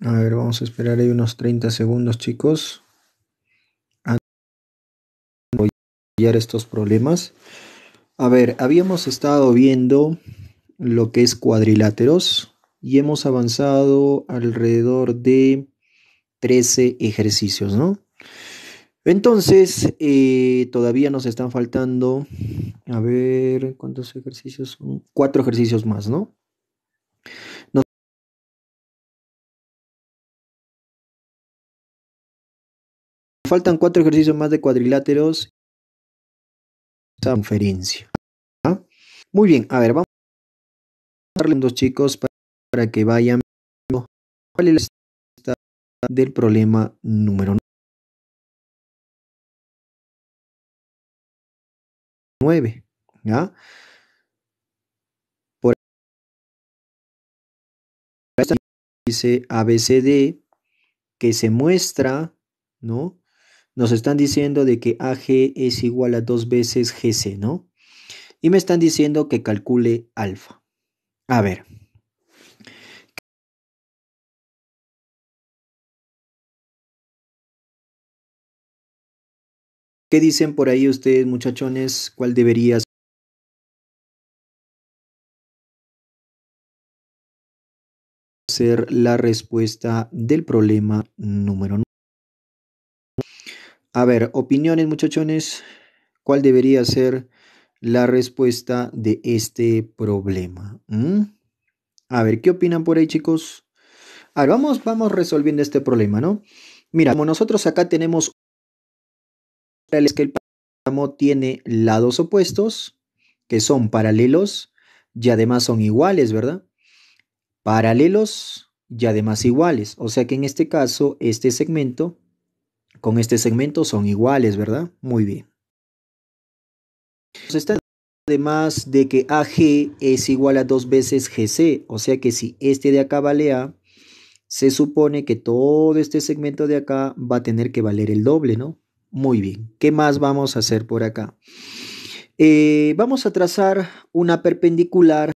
A ver, vamos a esperar ahí unos 30 segundos, chicos. Antes de apoyar estos problemas. A ver, habíamos estado viendo lo que es cuadriláteros y hemos avanzado alrededor de 13 ejercicios, ¿no? Entonces, eh, todavía nos están faltando, a ver, ¿cuántos ejercicios? Son? Cuatro ejercicios más, ¿no? faltan cuatro ejercicios más de cuadriláteros. Esa conferencia. ¿ah? Muy bien, a ver, vamos a darle dos chicos para, que vayan cuál es la del problema número 9. ¿Ya? Por ahí dice ABCD que se muestra, ¿no? nos están diciendo de que AG es igual a dos veces GC, ¿no? Y me están diciendo que calcule alfa. A ver. ¿Qué dicen por ahí ustedes, muchachones? ¿Cuál debería ser? la respuesta del problema número 9. A ver, opiniones muchachones, ¿cuál debería ser la respuesta de este problema? ¿Mm? A ver, ¿qué opinan por ahí chicos? A ver, vamos, vamos resolviendo este problema, ¿no? Mira, como nosotros acá tenemos ...es que el páramo tiene lados opuestos, que son paralelos y además son iguales, ¿verdad? Paralelos y además iguales. O sea que en este caso, este segmento con este segmento son iguales, ¿verdad? Muy bien. además de que AG es igual a dos veces GC, o sea que si este de acá vale A, se supone que todo este segmento de acá va a tener que valer el doble, ¿no? Muy bien. ¿Qué más vamos a hacer por acá? Eh, vamos a trazar una perpendicular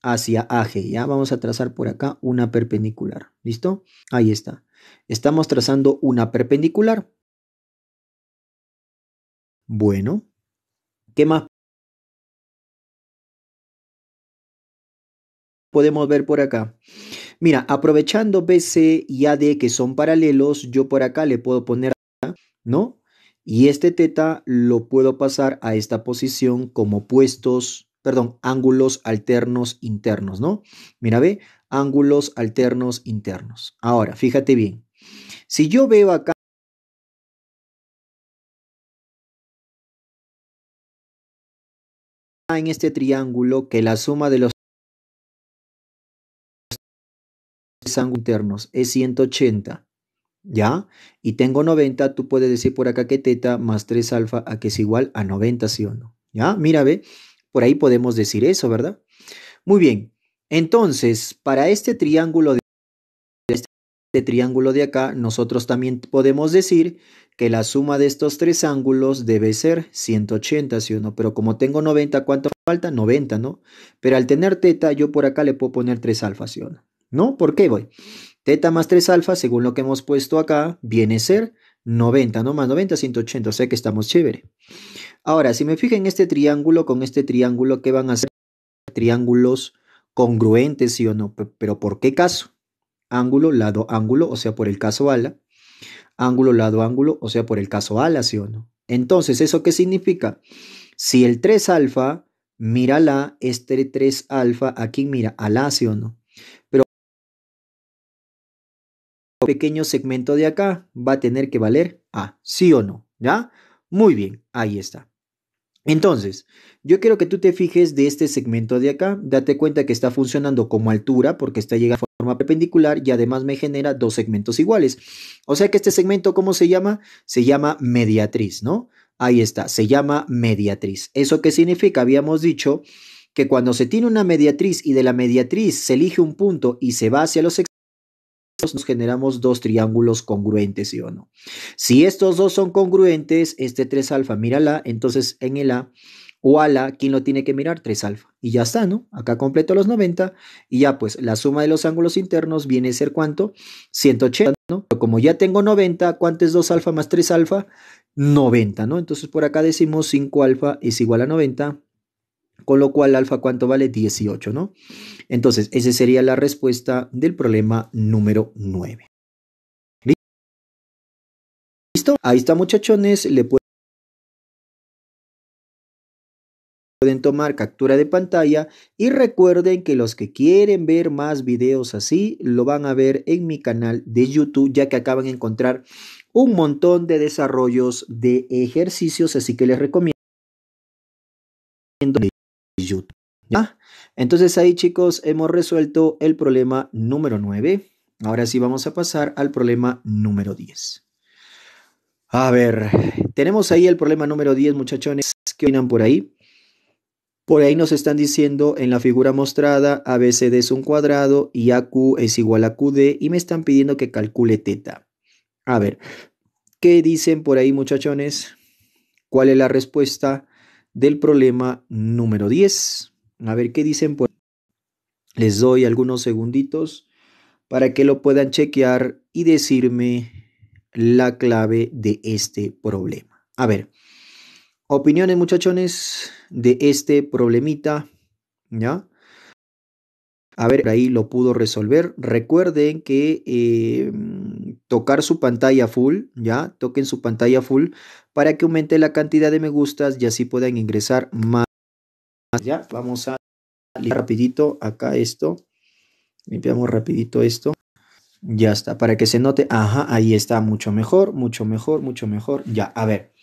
hacia AG, ¿ya? Vamos a trazar por acá una perpendicular, ¿listo? Ahí está. Estamos trazando una perpendicular. Bueno, ¿qué más podemos ver por acá? Mira, aprovechando BC y AD que son paralelos, yo por acá le puedo poner, ¿no? Y este teta lo puedo pasar a esta posición como puestos perdón, ángulos alternos internos, ¿no? Mira, ve, ángulos alternos internos. Ahora, fíjate bien. Si yo veo acá en este triángulo que la suma de los ángulos internos es 180, ¿ya? Y tengo 90, tú puedes decir por acá que teta más 3 alfa a que es igual a 90, ¿sí o no? ¿Ya? Mira, ve, por ahí podemos decir eso, ¿verdad? Muy bien. Entonces, para este triángulo de, este triángulo de acá, nosotros también podemos decir que la suma de estos tres ángulos debe ser 180, ¿sí o no? Pero como tengo 90, ¿cuánto falta? 90, ¿no? Pero al tener teta, yo por acá le puedo poner 3 alfa, ¿sí o no? ¿No? ¿Por qué voy? Teta más 3 alfa, según lo que hemos puesto acá, viene a ser 90, ¿no? Más 90, 180, o sea que estamos chévere. Ahora, si me fijo en este triángulo con este triángulo, ¿qué van a ser? Triángulos congruentes, sí o no. Pero ¿por qué caso? Ángulo, lado, ángulo, o sea, por el caso ala. Ángulo, lado, ángulo, o sea, por el caso ala, sí o no. Entonces, ¿eso qué significa? Si el 3 alfa, mira la, este 3 alfa, aquí mira a sí o no. Pero pequeño segmento de acá va a tener que valer a, sí o no, ¿ya? Muy bien, ahí está. Entonces, yo quiero que tú te fijes de este segmento de acá, date cuenta que está funcionando como altura porque está llegando a forma perpendicular y además me genera dos segmentos iguales. O sea que este segmento, ¿cómo se llama? Se llama mediatriz, ¿no? Ahí está, se llama mediatriz. ¿Eso qué significa? Habíamos dicho que cuando se tiene una mediatriz y de la mediatriz se elige un punto y se va hacia los nos generamos dos triángulos congruentes, ¿sí o no? Si estos dos son congruentes, este 3 alfa, mírala, entonces en el A o ala, ¿quién lo tiene que mirar? 3 alfa. Y ya está, ¿no? Acá completo los 90 y ya pues la suma de los ángulos internos viene a ser ¿cuánto? 180, ¿no? como ya tengo 90, ¿cuánto es 2 alfa más 3 alfa? 90, ¿no? Entonces por acá decimos 5 alfa es igual a 90 con lo cual, alfa, ¿cuánto vale? 18, ¿no? Entonces, esa sería la respuesta del problema número 9. ¿Listo? Ahí está, muchachones. Le pueden tomar captura de pantalla y recuerden que los que quieren ver más videos así lo van a ver en mi canal de YouTube ya que acaban de encontrar un montón de desarrollos de ejercicios así que les recomiendo entonces ahí chicos hemos resuelto el problema número 9. Ahora sí vamos a pasar al problema número 10. A ver, tenemos ahí el problema número 10 muchachones. ¿Qué opinan por ahí? Por ahí nos están diciendo en la figura mostrada ABCD es un cuadrado y AQ es igual a QD y me están pidiendo que calcule teta. A ver, ¿qué dicen por ahí muchachones? ¿Cuál es la respuesta? del problema número 10. A ver qué dicen. Pues les doy algunos segunditos para que lo puedan chequear y decirme la clave de este problema. A ver, opiniones muchachones de este problemita, ¿ya? A ver, ahí lo pudo resolver. Recuerden que em, tocar su pantalla full, ya, toquen su pantalla full para que aumente la cantidad de me gustas y así puedan ingresar más. Ya, vamos a limpiar rapidito acá esto. Limpiamos rapidito esto. Ya está, para que se note. Ajá, ahí está, mucho mejor, mucho mejor, mucho mejor. Ya, a ver.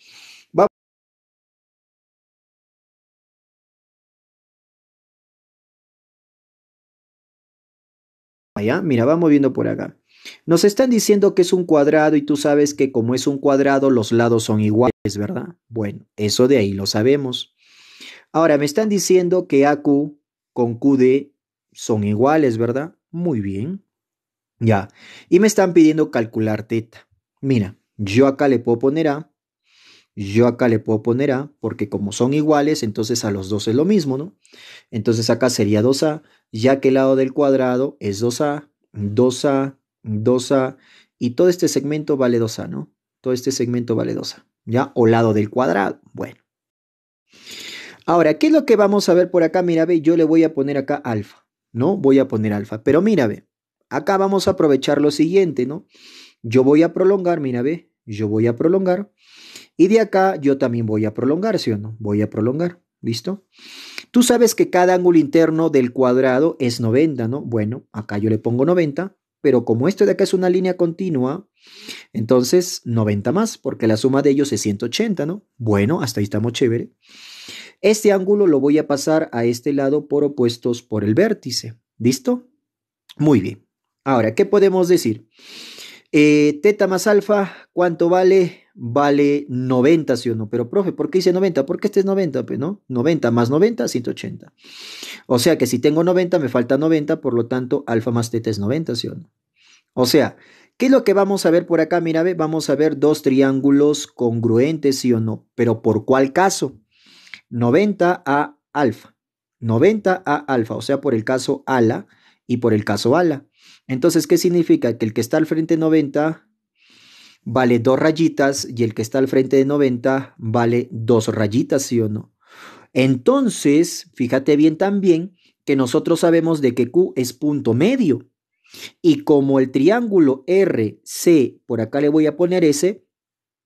mira, vamos viendo por acá. Nos están diciendo que es un cuadrado y tú sabes que como es un cuadrado los lados son iguales, ¿verdad? Bueno, eso de ahí lo sabemos. Ahora, me están diciendo que AQ con QD son iguales, ¿verdad? Muy bien. Ya. Y me están pidiendo calcular teta. Mira, yo acá le puedo poner A yo acá le puedo poner A, porque como son iguales, entonces a los dos es lo mismo, ¿no? Entonces acá sería 2A, ya que el lado del cuadrado es 2A, 2A, 2A, y todo este segmento vale 2A, ¿no? Todo este segmento vale 2A, ¿ya? O lado del cuadrado, bueno. Ahora, ¿qué es lo que vamos a ver por acá? Mira, ve, yo le voy a poner acá alfa, ¿no? Voy a poner alfa, pero mira, ve, acá vamos a aprovechar lo siguiente, ¿no? Yo voy a prolongar, mira, ve, yo voy a prolongar y de acá yo también voy a prolongar, ¿sí o no? Voy a prolongar, ¿listo? Tú sabes que cada ángulo interno del cuadrado es 90, ¿no? Bueno, acá yo le pongo 90, pero como esto de acá es una línea continua, entonces 90 más, porque la suma de ellos es 180, ¿no? Bueno, hasta ahí estamos chévere. Este ángulo lo voy a pasar a este lado por opuestos por el vértice. ¿Listo? Muy bien. Ahora, ¿qué podemos decir? Eh, teta más alfa, ¿cuánto vale vale 90, ¿sí o no? Pero, profe, ¿por qué dice 90? Porque este es 90, ¿no? 90 más 90, 180. O sea que si tengo 90, me falta 90, por lo tanto, alfa más teta es 90, ¿sí o no? O sea, ¿qué es lo que vamos a ver por acá? Mira, ve, vamos a ver dos triángulos congruentes, ¿sí o no? Pero ¿por cuál caso? 90 a alfa. 90 a alfa, o sea, por el caso ala y por el caso ala. Entonces, ¿qué significa? Que el que está al frente 90 vale dos rayitas y el que está al frente de 90 vale dos rayitas, ¿sí o no? Entonces, fíjate bien también que nosotros sabemos de que Q es punto medio. Y como el triángulo RC, por acá le voy a poner S,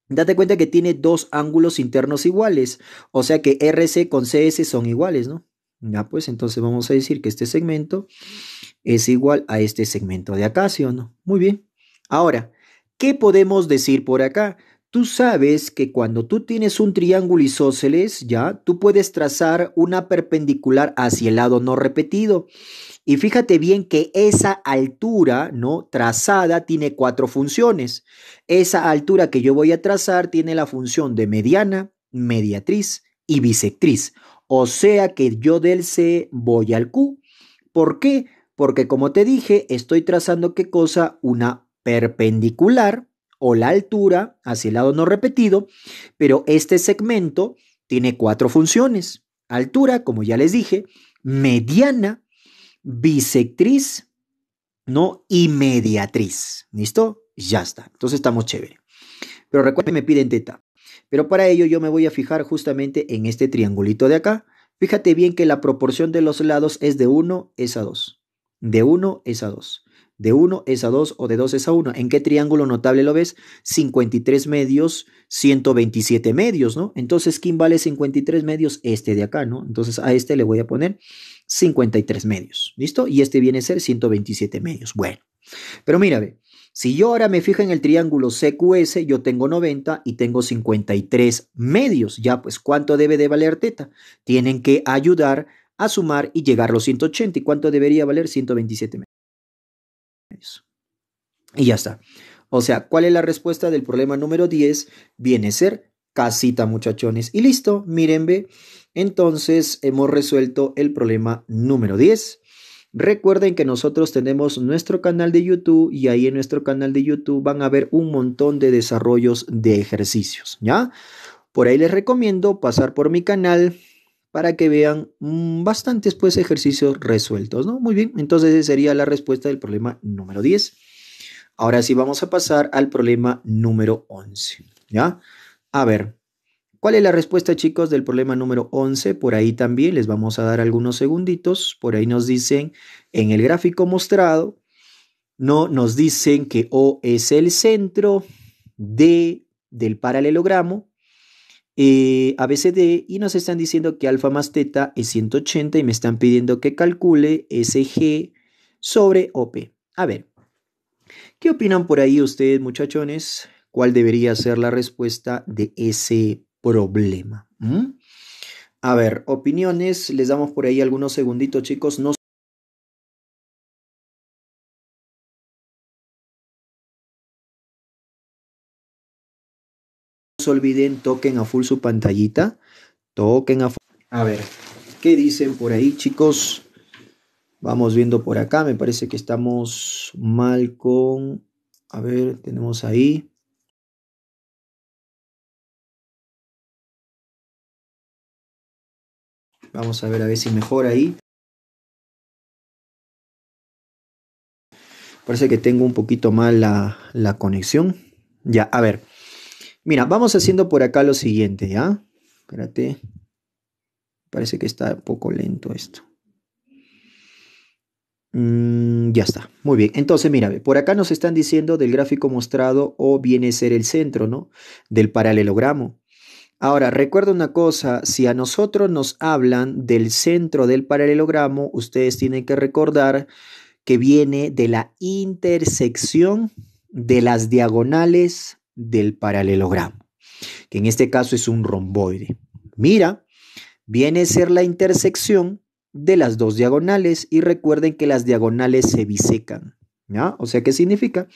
date cuenta que tiene dos ángulos internos iguales. O sea que RC con CS son iguales, ¿no? Ya pues, entonces vamos a decir que este segmento es igual a este segmento de acá, ¿sí o no? Muy bien. Ahora, ¿Qué podemos decir por acá? Tú sabes que cuando tú tienes un triángulo isósceles, ya, tú puedes trazar una perpendicular hacia el lado no repetido. Y fíjate bien que esa altura, ¿no? Trazada tiene cuatro funciones. Esa altura que yo voy a trazar tiene la función de mediana, mediatriz y bisectriz. O sea que yo del C voy al Q. ¿Por qué? Porque como te dije, estoy trazando qué cosa? Una perpendicular o la altura hacia el lado no repetido, pero este segmento tiene cuatro funciones. Altura, como ya les dije, mediana, bisectriz, ¿no? Y mediatriz. ¿Listo? Ya está. Entonces estamos chévere. Pero recuerden, me piden teta. Pero para ello yo me voy a fijar justamente en este triangulito de acá. Fíjate bien que la proporción de los lados es de 1 es a 2. De 1 es a 2. De 1 es a 2 o de 2 es a 1. ¿En qué triángulo notable lo ves? 53 medios, 127 medios, ¿no? Entonces, ¿quién vale 53 medios? Este de acá, ¿no? Entonces, a este le voy a poner 53 medios, ¿listo? Y este viene a ser 127 medios. Bueno, pero mira, Si yo ahora me fijo en el triángulo CQS, yo tengo 90 y tengo 53 medios. Ya, pues, ¿cuánto debe de valer teta? Tienen que ayudar a sumar y llegar a los 180. ¿Y cuánto debería valer? 127 medios. Y ya está. O sea, ¿cuál es la respuesta del problema número 10? Viene a ser casita, muchachones. Y listo, miren, ve. Entonces hemos resuelto el problema número 10. Recuerden que nosotros tenemos nuestro canal de YouTube y ahí en nuestro canal de YouTube van a ver un montón de desarrollos de ejercicios, ¿ya? Por ahí les recomiendo pasar por mi canal para que vean mm, bastantes pues ejercicios resueltos, ¿no? Muy bien, entonces esa sería la respuesta del problema número 10. Ahora sí vamos a pasar al problema número 11, ¿ya? A ver, ¿Cuál es la respuesta, chicos, del problema número 11? Por ahí también les vamos a dar algunos segunditos. Por ahí nos dicen, en el gráfico mostrado, no nos dicen que O es el centro, D del paralelogramo, eh, ABCD, y nos están diciendo que alfa más teta es 180 y me están pidiendo que calcule SG sobre OP. A ver, ¿Qué opinan por ahí ustedes, muchachones? ¿Cuál debería ser la respuesta de ese problema? ¿Mm? A ver, opiniones, les damos por ahí algunos segunditos, chicos. No se olviden, toquen a full su pantallita. Toquen a A ver, ¿qué dicen por ahí, chicos? Vamos viendo por acá, me parece que estamos mal con... A ver, tenemos ahí. Vamos a ver a ver si mejora ahí. Parece que tengo un poquito mal la, la conexión. Ya, a ver. Mira, vamos haciendo por acá lo siguiente, ¿ya? Espérate. Parece que está un poco lento esto. Mm, ya está, muy bien. Entonces, mira, por acá nos están diciendo del gráfico mostrado o viene a ser el centro, ¿no? Del paralelogramo. Ahora, recuerda una cosa, si a nosotros nos hablan del centro del paralelogramo, ustedes tienen que recordar que viene de la intersección de las diagonales del paralelogramo, que en este caso es un romboide. Mira, viene a ser la intersección de las dos diagonales y recuerden que las diagonales se bisecan. ¿ya? O sea, ¿qué significa?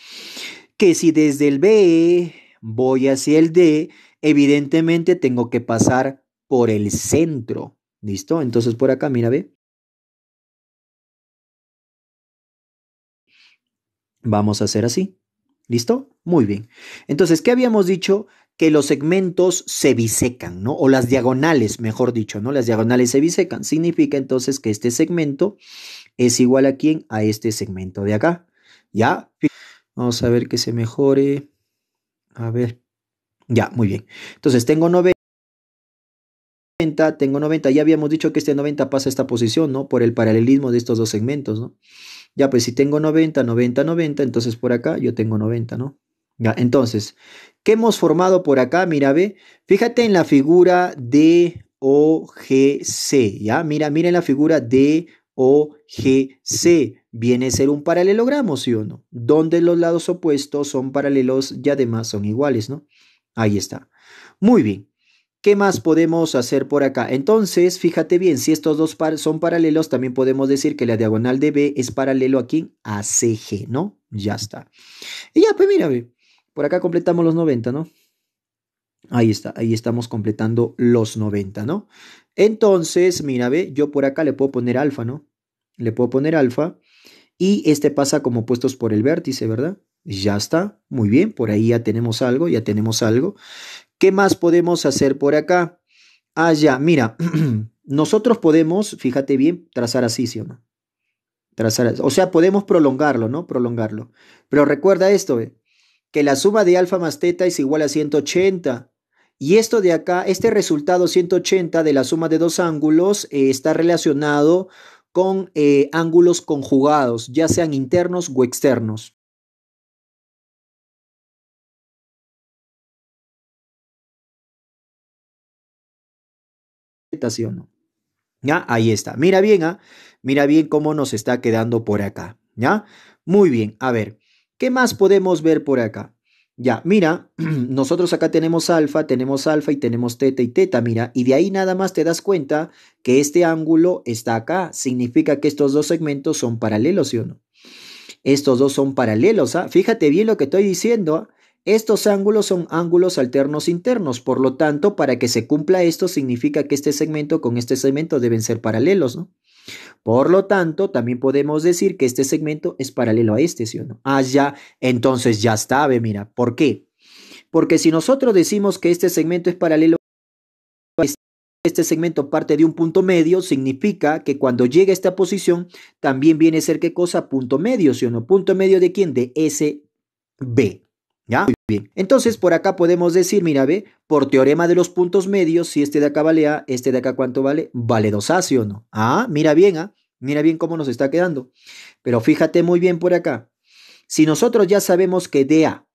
Que si desde el B voy hacia el D, evidentemente tengo que pasar por el centro. ¿Listo? Entonces por acá, mira, ve. Vamos a hacer así. ¿Listo? Muy bien. Entonces, ¿qué habíamos dicho? que los segmentos se bisecan, ¿no? O las diagonales, mejor dicho, ¿no? Las diagonales se bisecan. Significa entonces que este segmento es igual a quién? A este segmento de acá. ¿Ya? Vamos a ver que se mejore. A ver. Ya, muy bien. Entonces tengo 90 tengo 90, ya habíamos dicho que este 90 pasa a esta posición, ¿no? Por el paralelismo de estos dos segmentos, ¿no? Ya, pues si tengo 90, 90, 90, entonces por acá yo tengo 90, ¿no? Entonces, ¿qué hemos formado por acá? Mira, ve, fíjate en la figura C, ¿ya? Mira, mira en la figura O, G, C. Viene a ser un paralelogramo, ¿sí o no? Donde los lados opuestos son paralelos y además son iguales, ¿no? Ahí está. Muy bien. ¿Qué más podemos hacer por acá? Entonces, fíjate bien, si estos dos son paralelos, también podemos decir que la diagonal de B es paralelo aquí a CG, ¿no? Ya está. Y ya, pues mira, ve. Por acá completamos los 90, ¿no? Ahí está, ahí estamos completando los 90, ¿no? Entonces, mira, ve, yo por acá le puedo poner alfa, ¿no? Le puedo poner alfa y este pasa como puestos por el vértice, ¿verdad? Ya está, muy bien, por ahí ya tenemos algo, ya tenemos algo. ¿Qué más podemos hacer por acá? Ah, ya, mira, nosotros podemos, fíjate bien, trazar así, ¿sí o no? Trazar, o sea, podemos prolongarlo, ¿no? Prolongarlo. Pero recuerda esto, ¿ve? que la suma de alfa más teta es igual a 180. Y esto de acá, este resultado 180 de la suma de dos ángulos eh, está relacionado con eh, ángulos conjugados, ya sean internos o externos. ¿Ya? Ahí está. Mira bien, ¿ah? mira bien cómo nos está quedando por acá. ¿Ya? Muy bien. A ver. ¿Qué más podemos ver por acá? Ya, mira, nosotros acá tenemos alfa, tenemos alfa y tenemos teta y teta, mira, y de ahí nada más te das cuenta que este ángulo está acá, significa que estos dos segmentos son paralelos, ¿sí o no? Estos dos son paralelos, ¿ah? Fíjate bien lo que estoy diciendo, ¿ah? Estos ángulos son ángulos alternos internos, por lo tanto, para que se cumpla esto significa que este segmento con este segmento deben ser paralelos, ¿no? Por lo tanto, también podemos decir que este segmento es paralelo a este, ¿sí o no? Ah, ya, entonces ya está, ve, mira, ¿por qué? Porque si nosotros decimos que este segmento es paralelo a este, este segmento parte de un punto medio, significa que cuando llega a esta posición, también viene a ser qué cosa? Punto medio, ¿sí o no? Punto medio de quién? De SB. ¿Ya? Bien, entonces por acá podemos decir, mira, ve, por teorema de los puntos medios, si este de acá vale A, este de acá cuánto vale, vale 2A, ¿sí o no? Ah, mira bien, ¿ah? Mira bien cómo nos está quedando. Pero fíjate muy bien por acá. Si nosotros ya sabemos que DA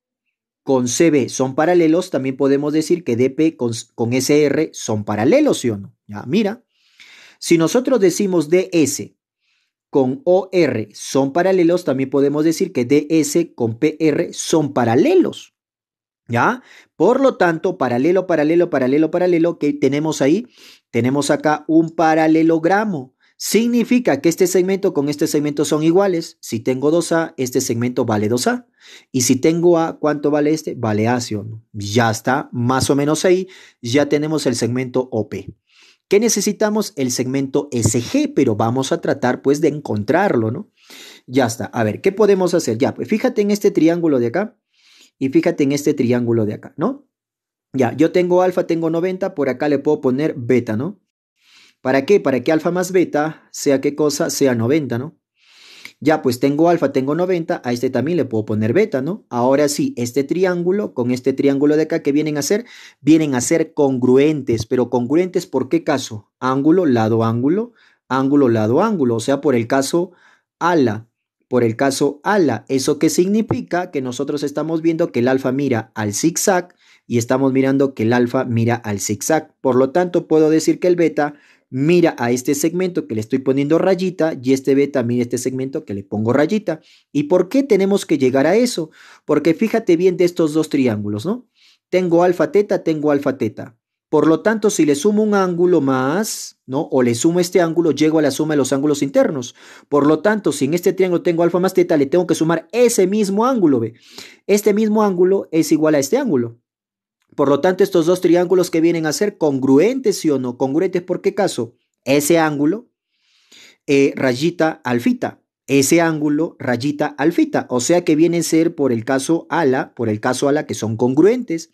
con CB son paralelos, también podemos decir que DP con, con SR son paralelos, ¿sí o no? Ya, mira. Si nosotros decimos DS con OR son paralelos, también podemos decir que DS con PR son paralelos. ¿Ya? Por lo tanto, paralelo, paralelo, paralelo, paralelo, que tenemos ahí? Tenemos acá un paralelogramo. Significa que este segmento con este segmento son iguales. Si tengo 2A, este segmento vale 2A. Y si tengo A, ¿cuánto vale este? Vale A, ¿sí o no? Ya está, más o menos ahí. Ya tenemos el segmento OP. ¿Qué necesitamos? El segmento SG, pero vamos a tratar pues de encontrarlo, ¿no? Ya está. A ver, ¿qué podemos hacer? Ya, pues fíjate en este triángulo de acá. Y fíjate en este triángulo de acá, ¿no? Ya, yo tengo alfa, tengo 90, por acá le puedo poner beta, ¿no? ¿Para qué? Para que alfa más beta sea qué cosa, sea 90, ¿no? Ya, pues tengo alfa, tengo 90, a este también le puedo poner beta, ¿no? Ahora sí, este triángulo con este triángulo de acá, que vienen a ser? Vienen a ser congruentes, pero congruentes por qué caso? Ángulo, lado, ángulo, ángulo, lado, ángulo, o sea, por el caso ala por el caso ala. ¿Eso que significa? Que nosotros estamos viendo que el alfa mira al zigzag y estamos mirando que el alfa mira al zigzag. Por lo tanto, puedo decir que el beta mira a este segmento que le estoy poniendo rayita y este beta mira este segmento que le pongo rayita. ¿Y por qué tenemos que llegar a eso? Porque fíjate bien de estos dos triángulos, ¿no? Tengo alfa teta, tengo alfa teta. Por lo tanto, si le sumo un ángulo más, ¿no? O le sumo este ángulo, llego a la suma de los ángulos internos. Por lo tanto, si en este triángulo tengo alfa más teta, le tengo que sumar ese mismo ángulo, b. Este mismo ángulo es igual a este ángulo. Por lo tanto, estos dos triángulos que vienen a ser congruentes, sí o no, congruentes, ¿por qué caso? Ese ángulo, eh, rayita alfita. Ese ángulo, rayita alfita. O sea que vienen a ser por el caso ala, por el caso ala, que son congruentes.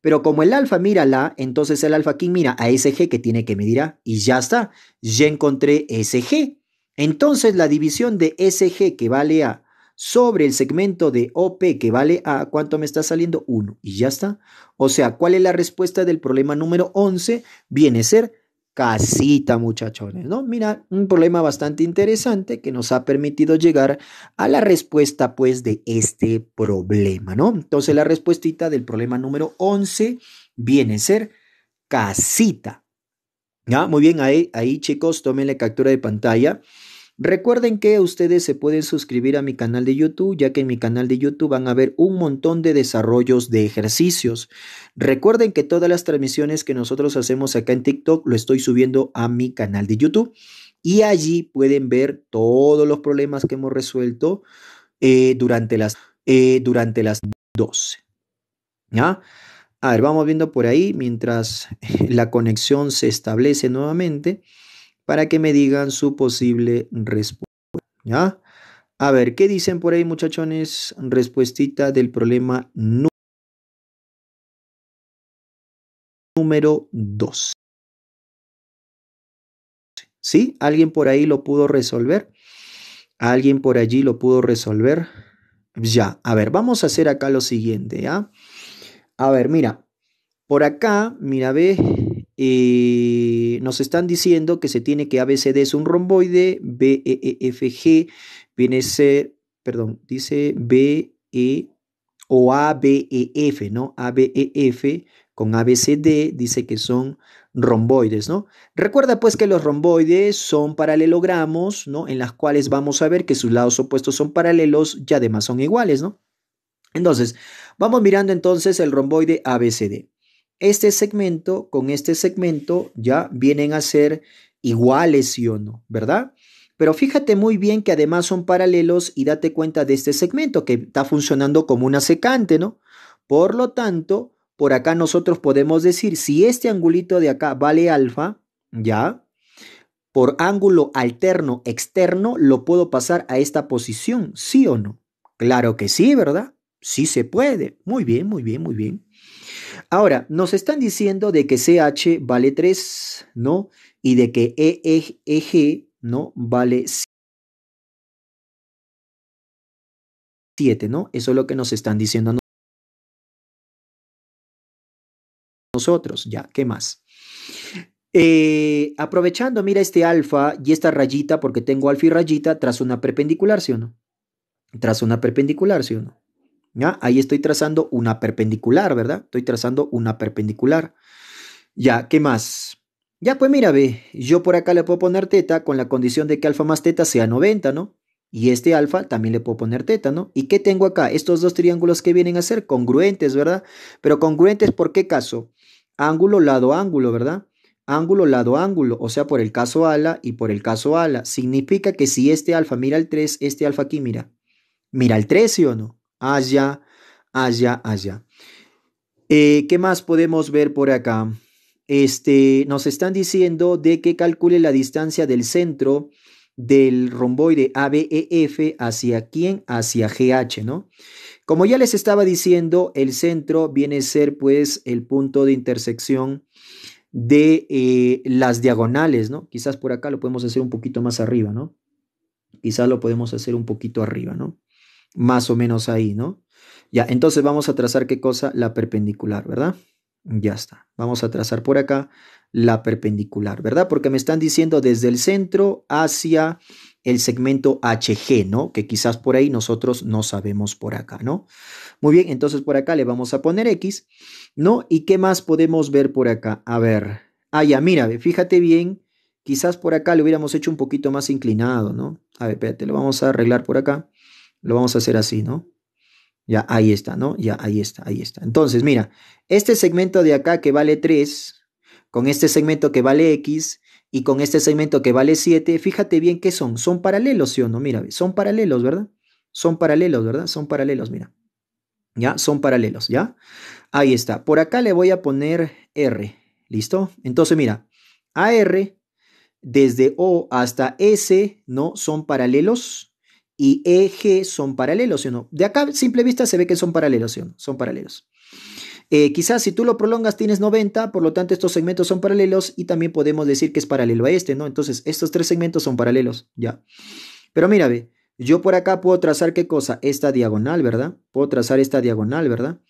Pero como el alfa mira la, entonces el alfa aquí mira a ese g que tiene que medir a, y ya está, ya encontré ese g. Entonces la división de SG que vale a sobre el segmento de OP que vale a, ¿cuánto me está saliendo? 1. Y ya está. O sea, ¿cuál es la respuesta del problema número 11? Viene a ser casita, muchachones, ¿no? Mira, un problema bastante interesante que nos ha permitido llegar a la respuesta, pues, de este problema, ¿no? Entonces, la respuestita del problema número 11 viene a ser casita. ¿Ya? Muy bien, ahí, ahí chicos, tomen la captura de pantalla. Recuerden que ustedes se pueden suscribir a mi canal de YouTube, ya que en mi canal de YouTube van a ver un montón de desarrollos de ejercicios. Recuerden que todas las transmisiones que nosotros hacemos acá en TikTok lo estoy subiendo a mi canal de YouTube y allí pueden ver todos los problemas que hemos resuelto eh, durante, las, eh, durante las 12. A ver, vamos viendo por ahí mientras la conexión se establece nuevamente para que me digan su posible respuesta. ¿ya? A ver, ¿qué dicen por ahí muchachones? Respuestita del problema número 2. ¿Sí? ¿Alguien por ahí lo pudo resolver? ¿Alguien por allí lo pudo resolver? Ya, a ver, vamos a hacer acá lo siguiente, ¿ya? A ver, mira, por acá, mira, ve, y eh, nos están diciendo que se tiene que ABCD es un romboide, BEFG e viene a ser, perdón, dice BE o ABEF, ¿no? ABEF con ABCD dice que son romboides, ¿no? Recuerda pues que los romboides son paralelogramos, ¿no? En las cuales vamos a ver que sus lados opuestos son paralelos y además son iguales, ¿no? Entonces, vamos mirando entonces el romboide ABCD este segmento con este segmento ya vienen a ser iguales, sí o no, ¿verdad? Pero fíjate muy bien que además son paralelos y date cuenta de este segmento que está funcionando como una secante, ¿no? Por lo tanto, por acá nosotros podemos decir, si este angulito de acá vale alfa, ya, por ángulo alterno externo lo puedo pasar a esta posición, ¿sí o no? Claro que sí, ¿verdad? Sí se puede. Muy bien, muy bien, muy bien. Ahora, nos están diciendo de que CH vale 3, ¿no? Y de que EEG, e, ¿no? Vale 7, ¿no? Eso es lo que nos están diciendo nosotros, ya, ¿qué más? Eh, aprovechando, mira este alfa y esta rayita, porque tengo alfa y rayita, tras una perpendicular, ¿sí o no? Tras una perpendicular, ¿sí o no? Ahí estoy trazando una perpendicular, ¿verdad? Estoy trazando una perpendicular. Ya, ¿qué más? Ya, pues mira, ve, yo por acá le puedo poner teta con la condición de que alfa más teta sea 90, ¿no? Y este alfa también le puedo poner teta, ¿no? ¿Y qué tengo acá? Estos dos triángulos que vienen a ser congruentes, ¿verdad? Pero congruentes, ¿por qué caso? Ángulo, lado, ángulo, ¿verdad? Ángulo, lado, ángulo, o sea, por el caso ala y por el caso ala. Significa que si este alfa mira el 3, este alfa aquí mira. Mira el 3, ¿sí o no? allá, allá, allá. Eh, ¿Qué más podemos ver por acá? Este, nos están diciendo de que calcule la distancia del centro del romboide ABEF hacia quién, hacia GH, ¿no? Como ya les estaba diciendo, el centro viene a ser pues el punto de intersección de eh, las diagonales, ¿no? Quizás por acá lo podemos hacer un poquito más arriba, ¿no? Quizás lo podemos hacer un poquito arriba, ¿no? Más o menos ahí, ¿no? Ya, entonces vamos a trazar qué cosa? La perpendicular, ¿verdad? Ya está. Vamos a trazar por acá la perpendicular, ¿verdad? Porque me están diciendo desde el centro hacia el segmento HG, ¿no? Que quizás por ahí nosotros no sabemos por acá, ¿no? Muy bien, entonces por acá le vamos a poner X, ¿no? ¿Y qué más podemos ver por acá? A ver. Ah, ya, mira, fíjate bien. Quizás por acá lo hubiéramos hecho un poquito más inclinado, ¿no? A ver, espérate, lo vamos a arreglar por acá. Lo vamos a hacer así, ¿no? Ya, ahí está, ¿no? Ya, ahí está, ahí está. Entonces, mira, este segmento de acá que vale 3, con este segmento que vale X y con este segmento que vale 7, fíjate bien qué son. Son paralelos, ¿sí o no? Mira, son paralelos, ¿verdad? Son paralelos, ¿verdad? Son paralelos, mira. ¿Ya? Son paralelos, ¿ya? Ahí está. Por acá le voy a poner R. ¿Listo? Entonces, mira, AR desde O hasta S, ¿no? Son paralelos y EG son paralelos, o no? De acá, a simple vista, se ve que son paralelos, ¿sí o no? Son paralelos. Eh, quizás si tú lo prolongas tienes 90, por lo tanto estos segmentos son paralelos y también podemos decir que es paralelo a este, ¿no? Entonces estos tres segmentos son paralelos, ya. Pero mira, ve, yo por acá puedo trazar qué cosa? Esta diagonal, ¿verdad? Puedo trazar esta diagonal, ¿verdad?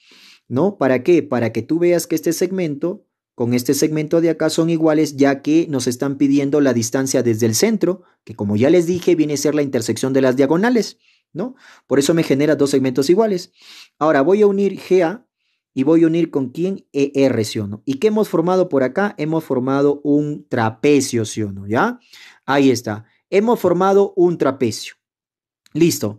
¿No? ¿Para qué? Para que tú veas que este segmento con este segmento de acá son iguales ya que nos están pidiendo la distancia desde el centro, que como ya les dije viene a ser la intersección de las diagonales, ¿no? Por eso me genera dos segmentos iguales. Ahora voy a unir GA y voy a unir con quién ER, ¿sí o no? ¿Y qué hemos formado por acá? Hemos formado un trapecio, ¿sí o no? ¿Ya? Ahí está. Hemos formado un trapecio. Listo.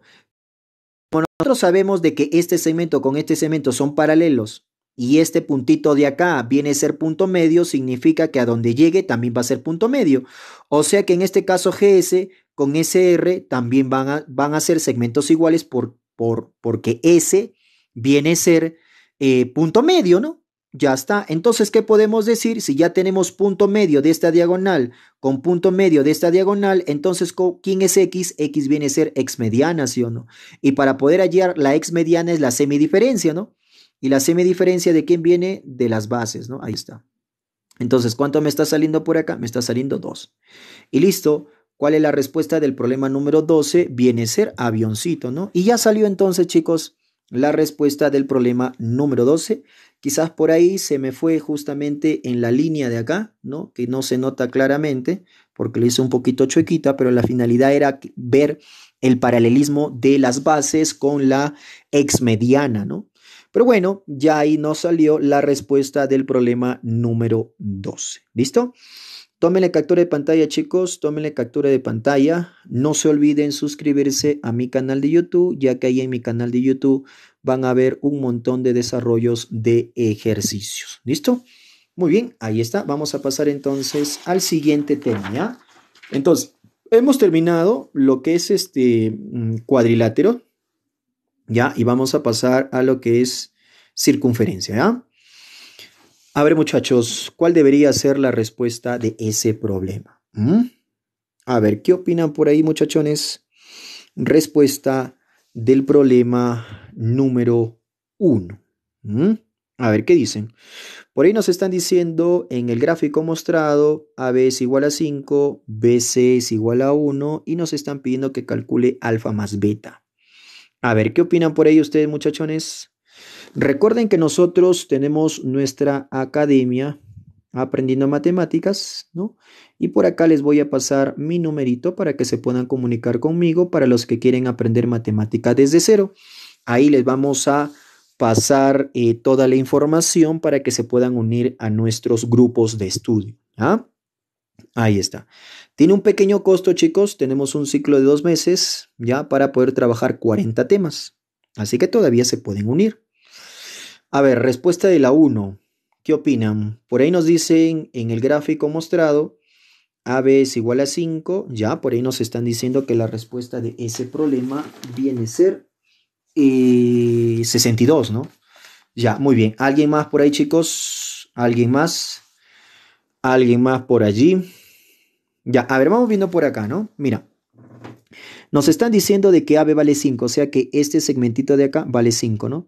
Como nosotros sabemos de que este segmento con este segmento son paralelos y este puntito de acá viene a ser punto medio, significa que a donde llegue también va a ser punto medio. O sea que en este caso GS con SR también van a, van a ser segmentos iguales por, por, porque S viene a ser eh, punto medio, ¿no? Ya está. Entonces, ¿qué podemos decir? Si ya tenemos punto medio de esta diagonal con punto medio de esta diagonal, entonces, ¿quién es X? X viene a ser ex mediana, ¿sí o no? Y para poder hallar la ex mediana es la semidiferencia, ¿no? Y la diferencia de quién viene de las bases, ¿no? Ahí está. Entonces, ¿cuánto me está saliendo por acá? Me está saliendo 2. Y listo. ¿Cuál es la respuesta del problema número 12? Viene a ser avioncito, ¿no? Y ya salió entonces, chicos, la respuesta del problema número 12. Quizás por ahí se me fue justamente en la línea de acá, ¿no? Que no se nota claramente porque lo hice un poquito chuequita, pero la finalidad era ver el paralelismo de las bases con la exmediana, ¿no? Pero bueno, ya ahí nos salió la respuesta del problema número 12. ¿Listo? la captura de pantalla, chicos. la captura de pantalla. No se olviden suscribirse a mi canal de YouTube, ya que ahí en mi canal de YouTube van a ver un montón de desarrollos de ejercicios. ¿Listo? Muy bien, ahí está. Vamos a pasar entonces al siguiente tema. Entonces, hemos terminado lo que es este mm, cuadrilátero. ¿ya? Y vamos a pasar a lo que es circunferencia, A ver, muchachos, ¿cuál debería ser la respuesta de ese problema? ¿Mm? A ver, ¿qué opinan por ahí, muchachones? Respuesta del problema número uno. ¿Mm? A ver, ¿qué dicen? Por ahí nos están diciendo en el gráfico mostrado AB es igual a 5, BC es igual a 1 y nos están pidiendo que calcule alfa más beta. A ver, ¿qué opinan por ahí ustedes, muchachones? Recuerden que nosotros tenemos nuestra academia aprendiendo matemáticas, ¿no? Y por acá les voy a pasar mi numerito para que se puedan comunicar conmigo para los que quieren aprender matemática desde cero. Ahí les vamos a pasar eh, toda la información para que se puedan unir a nuestros grupos de estudio. Ahí está. Tiene un pequeño costo, chicos. Tenemos un ciclo de dos meses ya para poder trabajar 40 temas. Así que todavía se pueden unir. A ver, respuesta de la 1. ¿Qué opinan? Por ahí nos dicen en el gráfico mostrado, AB es igual a 5. Ya, por ahí nos están diciendo que la respuesta de ese problema viene a ser 62, eh, ¿no? Ya, muy bien. ¿Alguien más por ahí, chicos? ¿Alguien más? ¿Alguien más por allí? Ya, a ver, vamos viendo por acá, ¿no? Mira. Nos están diciendo de que AB vale 5, o sea que este segmentito de acá vale 5, ¿no?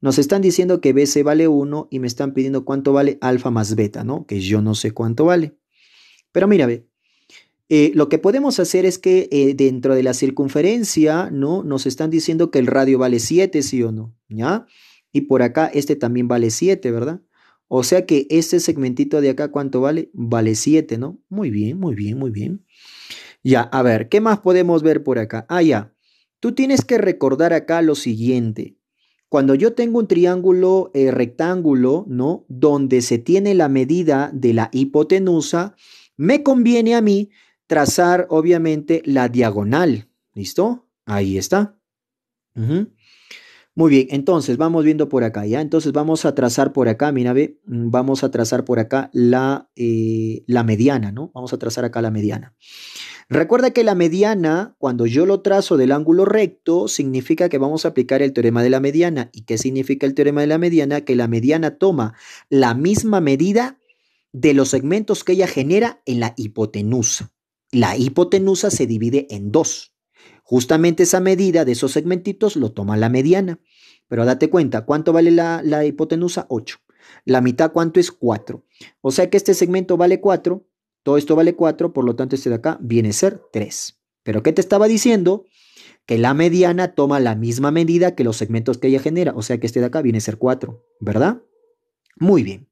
Nos están diciendo que BC vale 1 y me están pidiendo cuánto vale alfa más beta, ¿no? Que yo no sé cuánto vale. Pero mira, ve, eh, lo que podemos hacer es que eh, dentro de la circunferencia, ¿no? Nos están diciendo que el radio vale 7, ¿sí o no? ¿Ya? Y por acá este también vale 7, ¿verdad? O sea que este segmentito de acá, ¿cuánto vale? Vale 7, ¿no? Muy bien, muy bien, muy bien. Ya, a ver, ¿qué más podemos ver por acá? Ah, ya. Tú tienes que recordar acá lo siguiente. Cuando yo tengo un triángulo eh, rectángulo, ¿no? Donde se tiene la medida de la hipotenusa, me conviene a mí trazar, obviamente, la diagonal. ¿Listo? Ahí está. Ajá. Muy bien, entonces vamos viendo por acá, ¿ya? Entonces vamos a trazar por acá, mira, ve, mm, vamos a trazar por acá la, eh, la mediana, ¿no? Vamos a trazar acá la mediana. Recuerda que la mediana, cuando yo lo trazo del ángulo recto, significa que vamos a aplicar el teorema de la mediana. ¿Y qué significa el teorema de la mediana? Que la mediana toma la misma medida de los segmentos que ella genera en la hipotenusa. La hipotenusa se divide en dos. Justamente esa medida de esos segmentitos lo toma la mediana. Pero date cuenta, ¿cuánto vale la, hipotenusa? 8. La mitad, ¿cuánto es? 4. O sea que este segmento vale 4, todo esto vale 4, por lo tanto este de acá viene a ser 3. Pero ¿qué te estaba diciendo? Que la mediana toma la misma medida que los segmentos que ella genera, o sea que este de acá viene a ser 4, ¿verdad? Muy bien.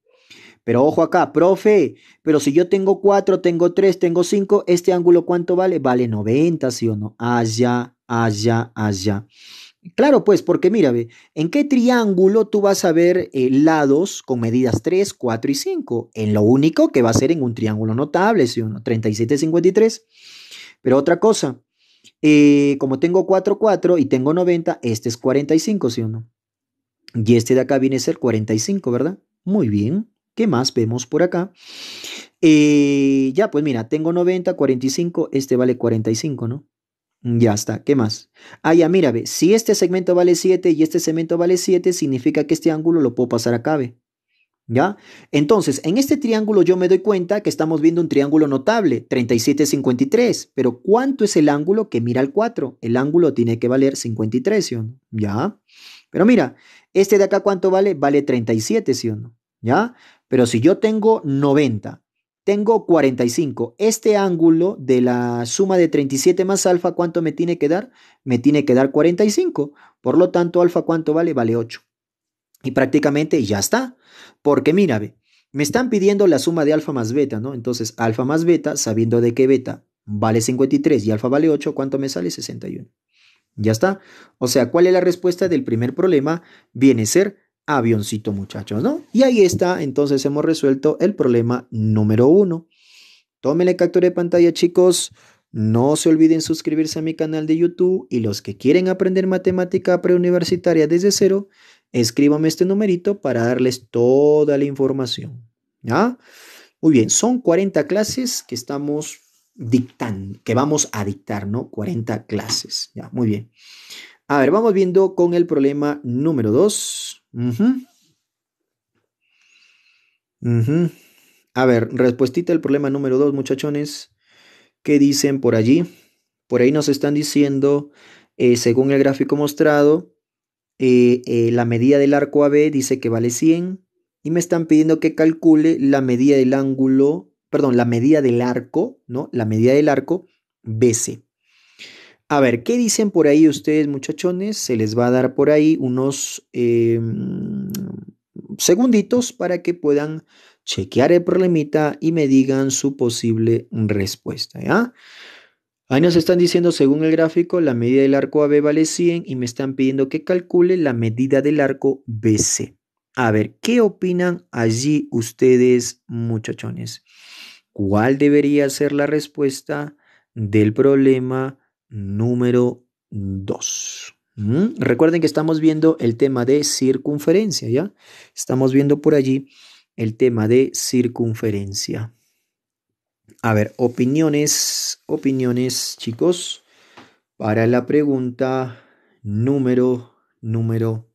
Pero ojo acá, profe, pero si yo tengo 4, tengo 3, tengo 5, ¿este ángulo cuánto vale? Vale 90, ¿sí o no? Allá, allá, allá. Claro, pues, porque mira, ve, ¿en qué triángulo tú vas a ver eh, lados con medidas 3, 4 y 5? En lo único que va a ser en un triángulo notable, ¿sí o no? 37, 53. Pero otra cosa, eh, como tengo 4, 4 y tengo 90, este es 45, ¿sí o no? Y este de acá viene a ser 45, ¿verdad? Muy bien. ¿Qué más vemos por acá? Eh, ya, pues mira, tengo 90, 45, este vale 45, ¿no? Ya está, ¿qué más? Ah, ya, mira, ve, si este segmento vale 7 y este segmento vale 7, significa que este ángulo lo puedo pasar acá, ve. ¿Ya? Entonces, en este triángulo yo me doy cuenta que estamos viendo un triángulo notable, 37, 53. Pero ¿cuánto es el ángulo que mira al 4? El ángulo tiene que valer 53, ¿sí o no? ¿Ya? Pero mira, este de acá ¿cuánto vale? Vale 37, ¿sí o no? ¿Ya? Pero si yo tengo 90, tengo 45, este ángulo de la suma de 37 más alfa, ¿cuánto me tiene que dar? Me tiene que dar 45. Por lo tanto, alfa, ¿cuánto vale? Vale 8. Y prácticamente ya está. Porque mira, me están pidiendo la suma de alfa más beta, ¿no? Entonces, alfa más beta, sabiendo de que beta vale 53 y alfa vale 8, ¿cuánto me sale? 61. Ya está. O sea, ¿cuál es la respuesta del primer problema? Viene a ser avioncito, muchachos, ¿no? Y ahí está, entonces hemos resuelto el problema número uno. Tómenle captura de pantalla, chicos. No se olviden suscribirse a mi canal de YouTube y los que quieren aprender matemática preuniversitaria desde cero, escríbame este numerito para darles toda la información. ¿ya? Muy bien, son 40 clases que estamos dictando, que vamos a dictar, ¿no? 40 clases. Ya, muy bien. A ver, vamos viendo con el problema número 2. A ver, respuestita al problema número 2, muchachones. ¿Qué dicen por allí? Por ahí nos están diciendo, eh, según el gráfico mostrado, eh, eh, la medida del arco AB dice que vale 100 y me están pidiendo que calcule la medida del ángulo, perdón, la medida del arco, ¿no? La medida del arco BC. A ver, ¿qué dicen por ahí ustedes muchachones? Se les va a dar por ahí unos em, segunditos para que puedan chequear el problemita y me digan su posible respuesta. ¿ya? Ahí nos están diciendo, según el gráfico, la medida del arco AB vale 100 y me están pidiendo que calcule la medida del arco BC. A ver, ¿qué opinan allí ustedes, muchachones? ¿Cuál debería ser la respuesta del problema número 2. ¿Mm? Recuerden que estamos viendo el tema de circunferencia, ¿ya? Estamos viendo por allí el tema de circunferencia. A ver, opiniones, opiniones, chicos, para la pregunta número, número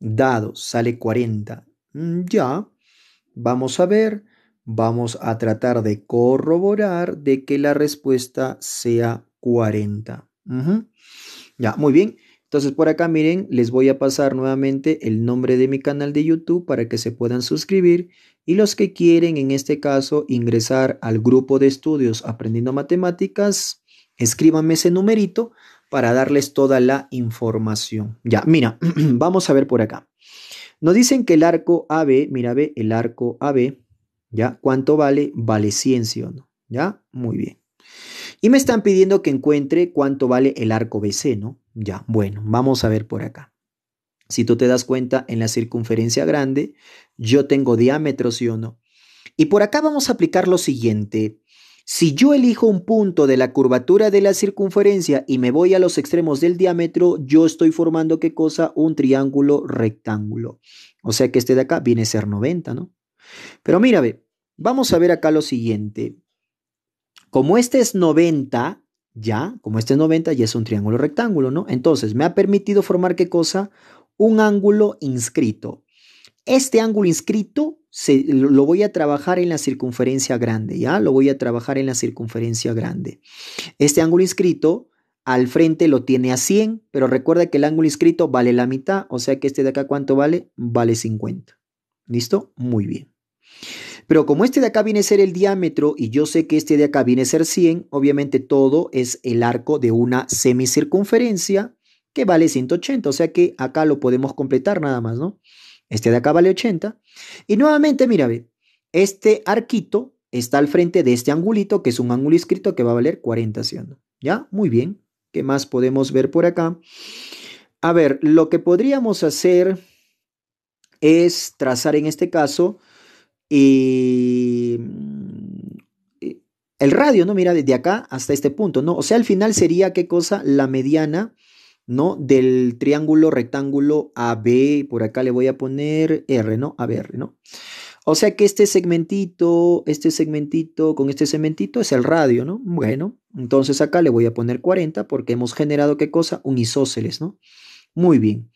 dado, sale 40. Mm, ya, vamos a ver, vamos a tratar de corroborar de que la respuesta sea 40. Ya, muy bien. Entonces por acá miren, les voy a pasar nuevamente el nombre de mi canal de YouTube para que se puedan suscribir y los que quieren en este caso ingresar al grupo de estudios aprendiendo matemáticas, escríbanme ese numerito para darles toda la información. Ya, mira, vamos a ver por acá. Nos dicen que el arco AB, mira, ve, el arco AB, ¿ya? ¿Cuánto vale? Vale 100, o no? ¿Ya? Muy bien. Y me están pidiendo que encuentre cuánto vale el arco BC, ¿no? Ya, bueno, vamos a ver por acá. Si tú te das cuenta, en la circunferencia grande, yo tengo diámetro, ¿sí o no? Y por acá vamos a aplicar lo siguiente. Si yo elijo un punto de la curvatura de la circunferencia y me voy a los extremos del diámetro, yo estoy formando qué cosa? Un triángulo rectángulo. O sea que este de acá viene a ser 90, ¿no? Pero mira, ve, vamos a ver acá lo siguiente. Como este es 90, ya, como este es 90, ya es un triángulo rectángulo, ¿no? Entonces, me ha permitido formar qué cosa? Un ángulo inscrito. Este ángulo inscrito se, lo voy a trabajar en la circunferencia grande, ¿ya? Lo voy a trabajar en la circunferencia grande. Este ángulo inscrito al frente lo tiene a 100, pero recuerda que el ángulo inscrito vale la mitad, o sea que este de acá, ¿cuánto vale? Vale 50. ¿Listo? Muy bien. Pero como este de acá viene a ser el diámetro y yo sé que este de acá viene a ser 100, obviamente todo es el arco de una semicircunferencia que vale 180. O sea que acá lo podemos completar nada más, ¿no? Este de acá vale 80. Y nuevamente, mira, ve, este arquito está al frente de este angulito, que es un ángulo inscrito que va a valer 40, ¿siendo? ¿Ya? Muy bien. ¿Qué más podemos ver por acá? A ver, lo que podríamos hacer es trazar en este caso y eh, el radio, ¿no? Mira, desde acá hasta este punto, ¿no? O sea, al final sería qué cosa, la mediana, ¿no? Del triángulo rectángulo AB, por acá le voy a poner R, ¿no? ABR, ¿no? O sea que este segmentito, este segmentito con este segmentito es el radio, ¿no? Bueno, entonces acá le voy a poner 40 porque hemos generado qué cosa, un isósceles, ¿no? Muy bien.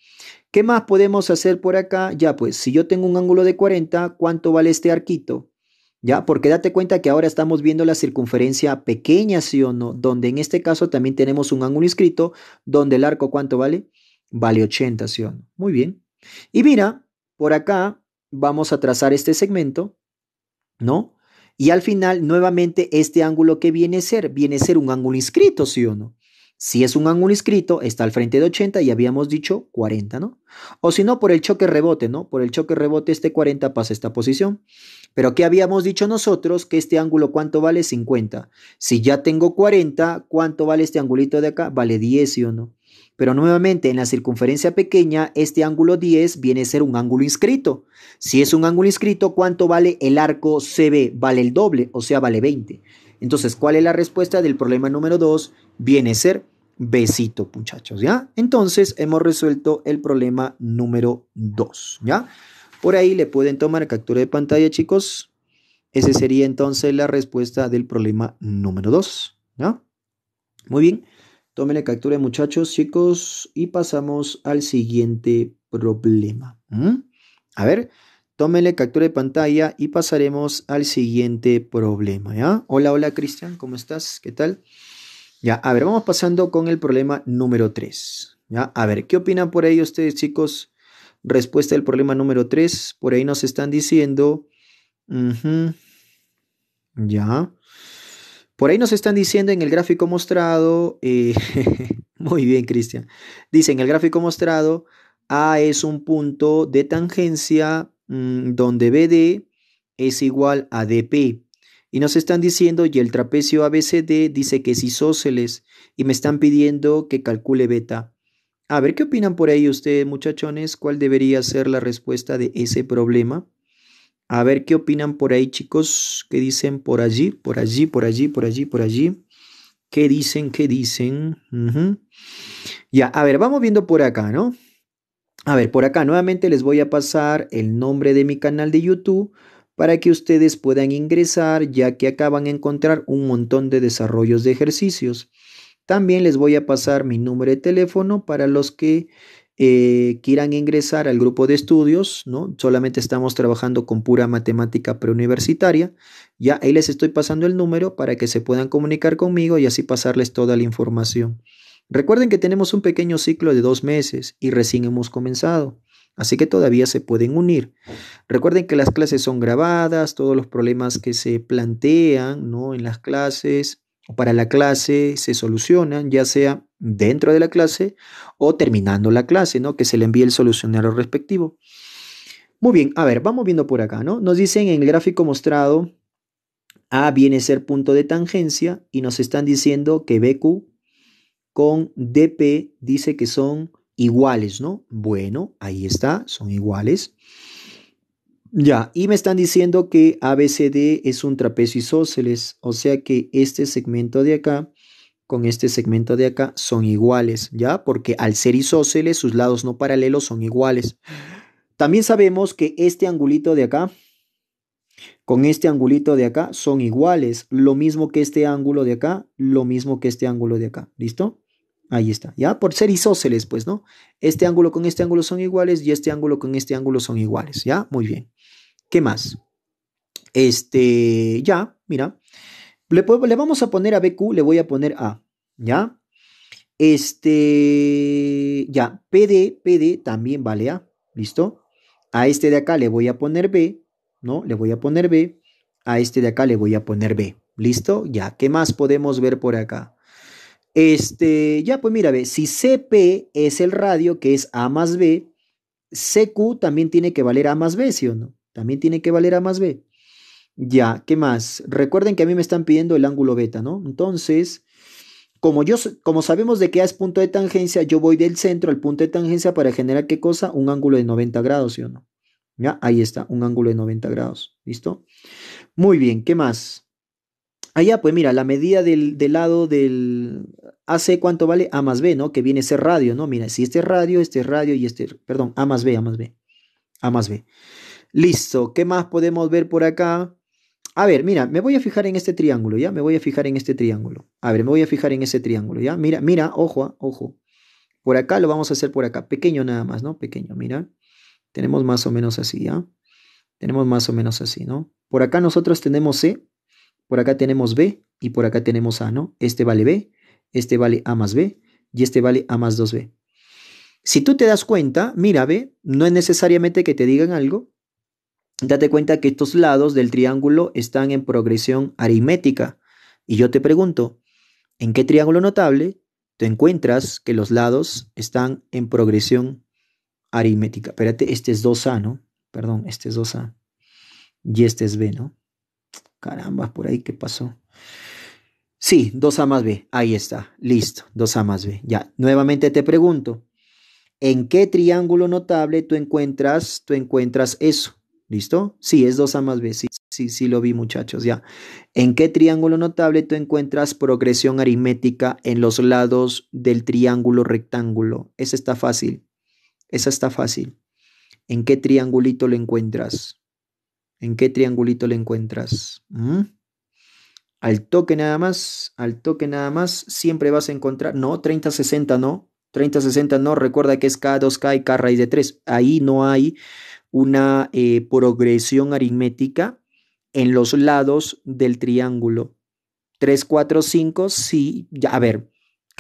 ¿Qué más podemos hacer por acá? Ya, pues si yo tengo un ángulo de 40, ¿cuánto vale este arquito? ¿Ya? Porque date cuenta que ahora estamos viendo la circunferencia pequeña, sí o no, donde en este caso también tenemos un ángulo inscrito, donde el arco cuánto vale? Vale 80, sí o no. Muy bien. Y mira, por acá vamos a trazar este segmento, ¿no? Y al final, nuevamente, este ángulo que viene a ser, viene a ser un ángulo inscrito, sí o no. Si es un ángulo inscrito, está al frente de 80 y habíamos dicho 40, ¿no? O si no, por el choque rebote, ¿no? Por el choque rebote, este 40 pasa a esta posición. Pero ¿qué habíamos dicho nosotros? Que este ángulo, ¿cuánto vale? 50. Si ya tengo 40, ¿cuánto vale este angulito de acá? Vale 10, ¿sí o no? Pero nuevamente, en la circunferencia pequeña, este ángulo 10 viene a ser un ángulo inscrito. Si es un ángulo inscrito, ¿cuánto vale el arco CB? Vale el doble, o sea, vale 20. Entonces, ¿cuál es la respuesta del problema número 2? Viene a ser besito, muchachos, ¿ya? Entonces, hemos resuelto el problema número 2, ¿ya? Por ahí le pueden tomar captura de pantalla, chicos. Esa sería entonces la respuesta del problema número 2, ¿ya? Muy bien. la captura, muchachos, chicos, y pasamos al siguiente problema. A ver, Tómenle captura de pantalla y pasaremos al siguiente problema, ¿ya? Hola, hola Cristian, ¿cómo estás? ¿Qué tal? Ya, a ver, vamos pasando con el problema número 3, ¿ya? A ver, ¿qué opinan por ahí ustedes, chicos? Respuesta del problema número 3, por ahí nos están diciendo, ya, por ahí nos están diciendo en el gráfico mostrado, eh, muy bien Cristian, dice en el gráfico mostrado, A es un punto de tangencia Mm, donde BD es igual a DP. Y nos están diciendo, y el trapecio ABCD dice que es isósceles, y me están pidiendo que calcule beta. A ver, ¿qué opinan por ahí ustedes, muchachones? ¿Cuál debería ser la respuesta de ese problema? A ver, ¿qué opinan por ahí, chicos? ¿Qué dicen por allí, por allí, por allí, por allí, por allí? ¿Qué dicen, qué dicen? Ya, a ver, vamos viendo por acá, ¿no? A ver, por acá nuevamente les voy a pasar el nombre de mi canal de YouTube para que ustedes puedan ingresar ya que acá van a encontrar un montón de desarrollos de ejercicios. También les voy a pasar mi número de teléfono para los que eh, quieran ingresar al grupo de estudios, ¿no? Solamente estamos trabajando con pura matemática preuniversitaria. Ya ahí les estoy pasando el número para que se puedan comunicar conmigo y así pasarles toda la información. Recuerden que tenemos un pequeño ciclo de dos meses y recién hemos comenzado, así que todavía se pueden unir. Recuerden que las clases son grabadas, todos los problemas que se plantean ¿no? en las clases o para la clase se solucionan, ya sea dentro de la clase o terminando la clase, ¿no? que se le envíe el solucionario respectivo. Muy bien, a ver, vamos viendo por acá, ¿no? Nos dicen en el gráfico mostrado A viene a ser punto de tangencia y nos están diciendo que BQ con DP dice que son iguales, ¿no? Bueno, ahí está, son iguales. Ya, y me están diciendo que ABCD es un trapecio isósceles, o sea que este segmento de acá con este segmento de acá son iguales, ¿ya? Porque al ser isósceles, sus lados no paralelos son iguales. También sabemos que este angulito de acá con este angulito de acá son iguales. Lo mismo que este ángulo de acá, lo mismo que este ángulo de acá. ¿Listo? Ahí está, ¿ya? Por ser isósceles, pues, ¿no? Este ángulo con este ángulo son iguales y este ángulo con este ángulo son iguales, ¿ya? Muy bien. ¿Qué más? Este, ya, mira. Le, le vamos a poner a BQ, le voy a poner A, ¿ya? Este, ya, PD, PD también vale A, ¿listo? A este de acá le voy a poner B ¿no? Le voy a poner B, a este de acá le voy a poner B. ¿Listo? Ya, ¿qué más podemos ver por acá? Este, ya, pues mira, ve, si CP es el radio que es A más B, CQ también tiene que valer A más B, ¿sí o no? También tiene que valer A más B. Ya, ¿qué más? Recuerden que a mí me están pidiendo el ángulo beta, ¿no? Entonces, como, yo, como sabemos de que A es punto de tangencia, yo voy del centro al punto de tangencia para generar qué cosa? Un ángulo de 90 grados, ¿sí o no? ¿Ya? Ahí está, un ángulo de 90 grados. ¿Listo? Muy bien, ¿qué más? Allá, pues mira, la medida del, lado del AC, ¿cuánto vale? A más B, ¿no? Que viene ese radio, ¿no? Mira, si este es radio, este es radio y este, perdón, A más B, A más B. A más B. Listo, ¿qué más podemos ver por acá? A ver, mira, me voy a fijar en este triángulo, ¿ya? Me voy a fijar en este triángulo. A ver, me voy a fijar en ese triángulo, ¿ya? Mira, mira, ojo, ah, ojo. Por acá lo vamos a hacer por acá, pequeño nada más, ¿no? Pequeño, mira. Tenemos más o menos así, ¿ya? ¿ah? Tenemos más o menos así, ¿no? Por acá nosotros tenemos C, por acá tenemos B y por acá tenemos A, ¿no? Este vale B, este vale A más B y este vale A más 2B. Si tú te das cuenta, mira, B, no es necesariamente que te digan algo. Date cuenta que estos lados del triángulo están en progresión aritmética. Y yo te pregunto, ¿en qué triángulo notable te encuentras que los lados están en progresión aritmética. Espérate, este es 2A, ¿no? Perdón, este es 2A. Y este es B, ¿no? Caramba, por ahí, ¿qué pasó? Sí, 2A más B. Ahí está. Listo, 2A más B. Ya, nuevamente te pregunto, ¿en qué triángulo notable tú encuentras, tú encuentras eso? ¿Listo? Sí, es 2A más B. Sí, sí, sí lo vi, muchachos. Ya. ¿En qué triángulo notable tú encuentras progresión aritmética en los lados del triángulo rectángulo? Ese está fácil. Esa está fácil. ¿En qué triangulito lo encuentras? ¿En qué triangulito lo encuentras? ¿Mm? Al toque nada más, al toque nada más, siempre vas a encontrar, no, 30-60 no, 30-60 no, recuerda que es K2K y K raíz de 3. Ahí no hay una eh, progresión aritmética en los lados del triángulo. 3, 4, 5, sí, a ver,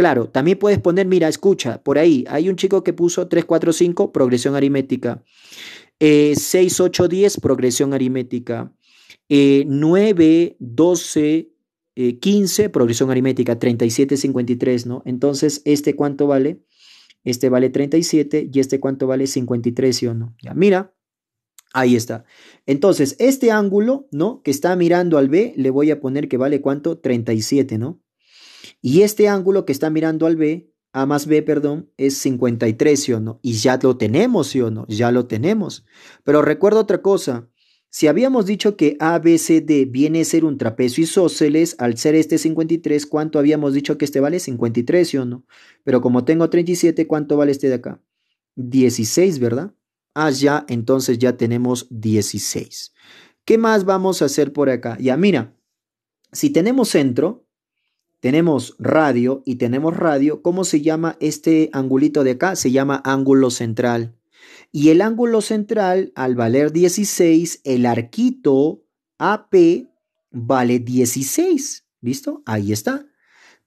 Claro, también puedes poner, mira, escucha, por ahí hay un chico que puso 3, 4, 5, progresión aritmética. Eh, 6, 8, 10, progresión aritmética. 9, 12, 15, progresión aritmética. 37, 53, ¿no? Entonces, ¿este cuánto vale? Este vale 37 y este cuánto vale 53, ¿sí o no? Ya, mira, Ahí está. Entonces, este ángulo, ¿no? Que está mirando al B, le voy a poner que vale cuánto? 37, ¿no? Y este ángulo que está mirando al B, A más B, perdón, es 53, ¿sí o no? Y ya lo tenemos, ¿sí o no? Ya lo tenemos. Pero recuerda otra cosa. Si habíamos dicho que ABCD viene a ser un trapecio isósceles, al ser este 53, ¿cuánto habíamos dicho que este vale? 53, ¿sí o no? Pero como tengo 37, ¿cuánto vale este de acá? 16, ¿verdad? Ah, ya, entonces ya tenemos 16. ¿Qué más vamos a hacer por acá? Ya, mira, si tenemos centro, tenemos radio y tenemos radio. ¿Cómo se llama este angulito de acá? Se llama ángulo central. Y el ángulo central, al valer 16, el arquito AP vale 16. ¿Listo? Ahí está.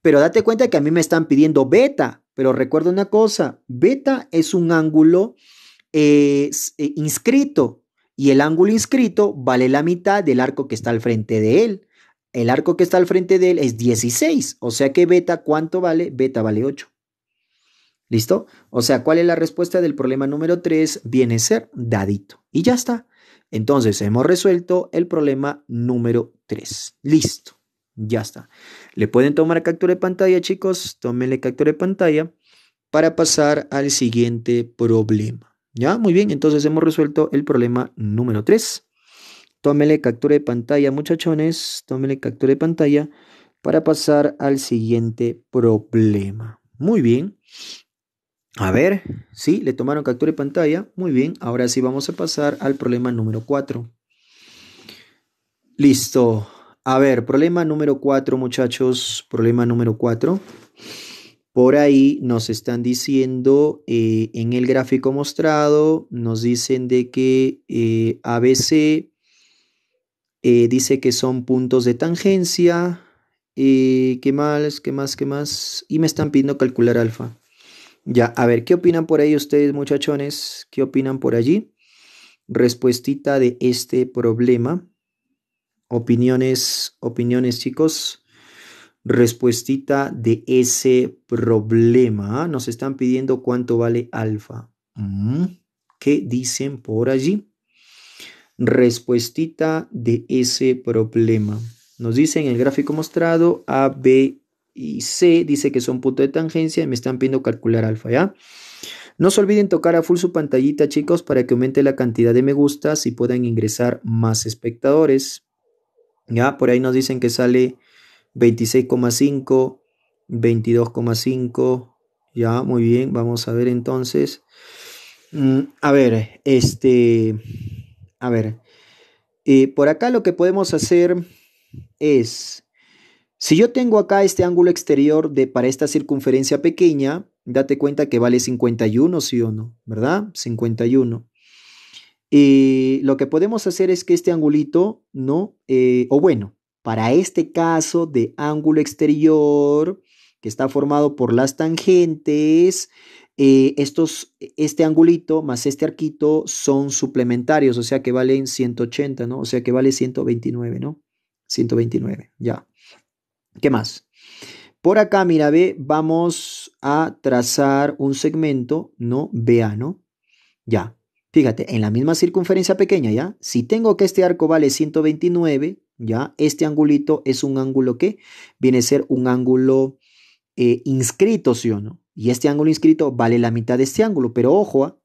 Pero date cuenta que a mí me están pidiendo beta. Pero recuerda una cosa, beta es un ángulo eh, inscrito y el ángulo inscrito vale la mitad del arco que está al frente de él el arco que está al frente de él es 16. O sea que beta, ¿cuánto vale? Beta vale 8. ¿Listo? O sea, ¿cuál es la respuesta del problema número 3? Viene a ser dadito. Y ya está. Entonces, hemos resuelto el problema número 3. Listo. Ya está. Le pueden tomar captura de pantalla, chicos. Tómenle captura de pantalla para pasar al siguiente problema. Ya, muy bien. Entonces, hemos resuelto el problema número 3. Tómele captura de pantalla, muchachones. Tómele captura de pantalla para pasar al siguiente problema. Muy bien. A ver, sí, le tomaron captura de pantalla. Muy bien, ahora sí vamos a pasar al problema número 4. Listo. A ver, problema número 4, muchachos. Problema número 4. Por ahí nos están diciendo eh, en el gráfico mostrado, nos dicen de que eh, ABC eh, dice que son puntos de tangencia. Eh, ¿Qué más? ¿Qué más? ¿Qué más? Y me están pidiendo calcular alfa. Ya, a ver, ¿qué opinan por ahí ustedes, muchachones? ¿Qué opinan por allí? Respuestita de este problema. Opiniones, opiniones, chicos. Respuestita de ese problema. Nos están pidiendo cuánto vale alfa. Mm, ¿Qué dicen por allí? respuestita de ese problema. Nos dice en el gráfico mostrado A, B y C, dice que son puntos de tangencia y me están pidiendo calcular alfa, ¿ya? No se olviden tocar a full su pantallita, chicos, para que aumente la cantidad de me gusta y puedan ingresar más espectadores. Ya, por ahí nos dicen que sale 26,5, 22,5. Ya, muy bien, vamos a ver entonces. Mm, a ver, este a ver, eh, por acá lo que podemos hacer es, si yo tengo acá este ángulo exterior de, para esta circunferencia pequeña, date cuenta que vale 51, sí o no, ¿verdad? 51. Y lo que podemos hacer es que este angulito, ¿no? Eh, o bueno, para este caso de ángulo exterior, que está formado por las tangentes, eh, estos, e, este angulito más este arquito son suplementarios, o sea que valen 180, ¿no? O sea que vale 129, ¿no? 129, ya. ¿Qué más? Por acá, mira, ve, vamos a trazar un segmento, ¿no? Vea, ¿no? Ya. Fíjate, en la misma circunferencia pequeña, ¿ya? Si tengo que este arco vale 129, ¿ya? Este angulito es un ángulo que viene a ser un ángulo eh, inscrito, ¿sí o no? Y este ángulo inscrito vale la mitad de este ángulo, pero ojo, ¿ah?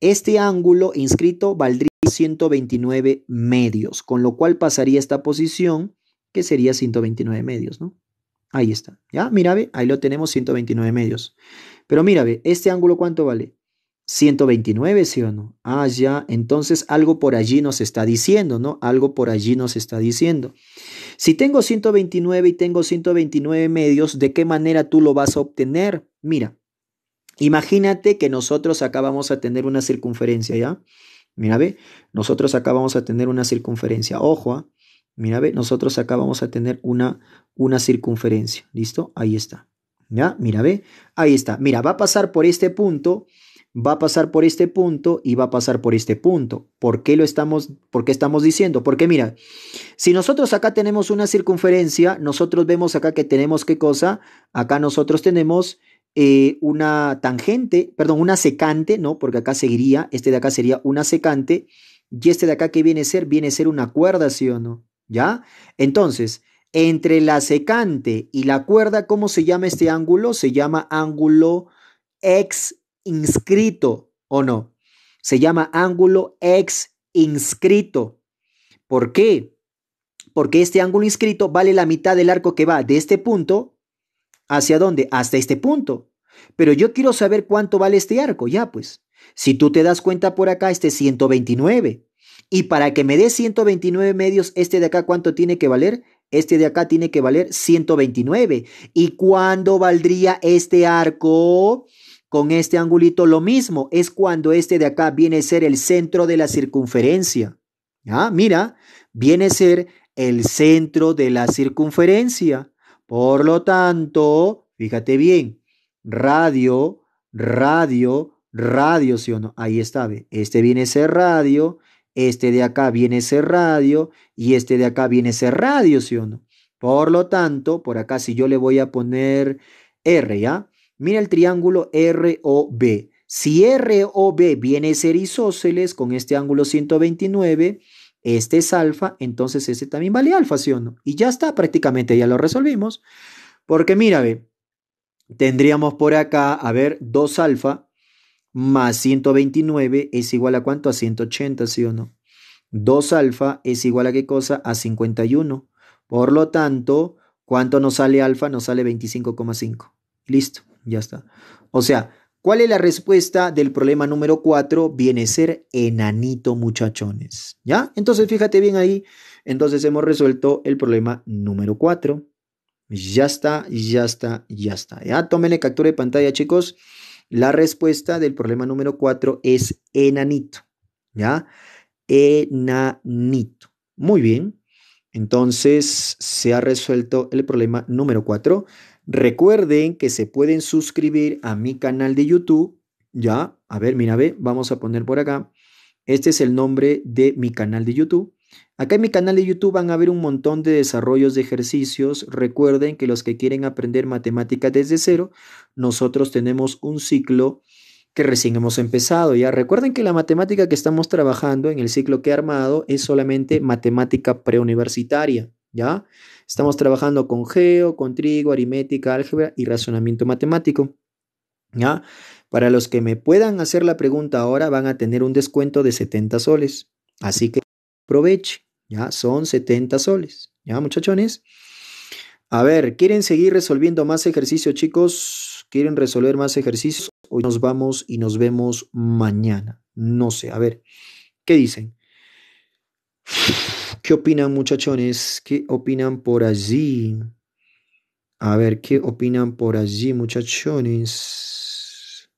este ángulo inscrito valdría 129 medios, con lo cual pasaría esta posición que sería 129 medios, ¿no? Ahí está, ¿ya? Mira, ve, ahí lo tenemos 129 medios. Pero mira, ve, este ángulo cuánto vale? 129, ¿sí o no? Ah, ya, entonces algo por allí nos está diciendo, ¿no? Algo por allí nos está diciendo. Si tengo 129 y tengo 129 medios, ¿de qué manera tú lo vas a obtener? Mira, imagínate que nosotros acá vamos a tener una circunferencia, ¿ya? Mira, ve, nosotros acá vamos a tener una circunferencia. Ojo, ¿ah? mira, ve, nosotros acá vamos a tener una, una circunferencia. ¿Listo? Ahí está. ¿Ya? Mira, ve, ahí está. Mira, va a pasar por este punto va a pasar por este punto y va a pasar por este punto. ¿Por qué lo estamos, por qué estamos diciendo? Porque mira, si nosotros acá tenemos una circunferencia, nosotros vemos acá que tenemos qué cosa, acá nosotros tenemos eh, una tangente, perdón, una secante, ¿no? Porque acá seguiría, este de acá sería una secante y este de acá que viene a ser, viene a ser una cuerda, ¿sí o no? ¿Ya? Entonces, entre la secante y la cuerda, ¿cómo se llama este ángulo? Se llama ángulo X inscrito o no. Se llama ángulo ex inscrito. ¿Por qué? Porque este ángulo inscrito vale la mitad del arco que va de este punto hacia dónde? Hasta este punto. Pero yo quiero saber cuánto vale este arco, ya pues. Si tú te das cuenta por acá, este 129. Y para que me dé 129 medios, este de acá, ¿cuánto tiene que valer? Este de acá tiene que valer 129. ¿Y cuándo valdría este arco? Con este angulito lo mismo, es cuando este de acá viene a ser el centro de la circunferencia. Ah, mira, viene a ser el centro de la circunferencia. Por lo tanto, fíjate bien, radio, radio, radio, ¿sí o no? Ahí está, ¿ve? Este viene a ser radio, este de acá viene a ser radio y este de acá viene a ser radio, ¿sí o no? Por lo tanto, por acá si yo le voy a poner R, ¿ya? Mira el triángulo ROB. Si ROB viene a ser isósceles con este ángulo 129, este es alfa, entonces ese también vale alfa, ¿sí o no? Y ya está, prácticamente ya lo resolvimos. Porque mira, ve, tendríamos por acá, a ver, 2 alfa más 129 es igual a cuánto? A 180, ¿sí o no? 2 alfa es igual a qué cosa? A 51. Por lo tanto, ¿cuánto nos sale alfa? Nos sale 25,5. Listo. Ya está. O sea, ¿cuál es la respuesta del problema número 4? Viene a ser enanito, muchachones. ¿Ya? Entonces, fíjate bien ahí. Entonces, hemos resuelto el problema número 4. Ya está, ya está, ya está. Ya, tómenle captura de pantalla, chicos. La respuesta del problema número 4 es enanito. ¿Ya? Enanito. Muy bien. Entonces, se ha resuelto el problema número 4. Recuerden que se pueden suscribir a mi canal de YouTube. Ya, a ver, mira, ve, vamos a poner por acá. Este es el nombre de mi canal de YouTube. Acá en mi canal de YouTube van a ver un montón de desarrollos de ejercicios. Recuerden que los que quieren aprender matemática desde cero, nosotros tenemos un ciclo que recién hemos empezado. Ya recuerden que la matemática que estamos trabajando en el ciclo que he armado es solamente matemática preuniversitaria, ¿ya? Estamos trabajando con geo, con trigo, aritmética, álgebra y razonamiento matemático. ¿Ya? Para los que me puedan hacer la pregunta ahora van a tener un descuento de 70 soles. Así que aproveche, ¿ya? Son 70 soles, ¿ya muchachones? A ver, ¿quieren seguir resolviendo más ejercicios, chicos? ¿Quieren resolver más ejercicios? Hoy nos vamos y nos vemos mañana. No sé, a ver, ¿qué dicen? ¿Qué opinan muchachones? ¿Qué opinan por allí? A ver, ¿qué opinan por allí muchachones?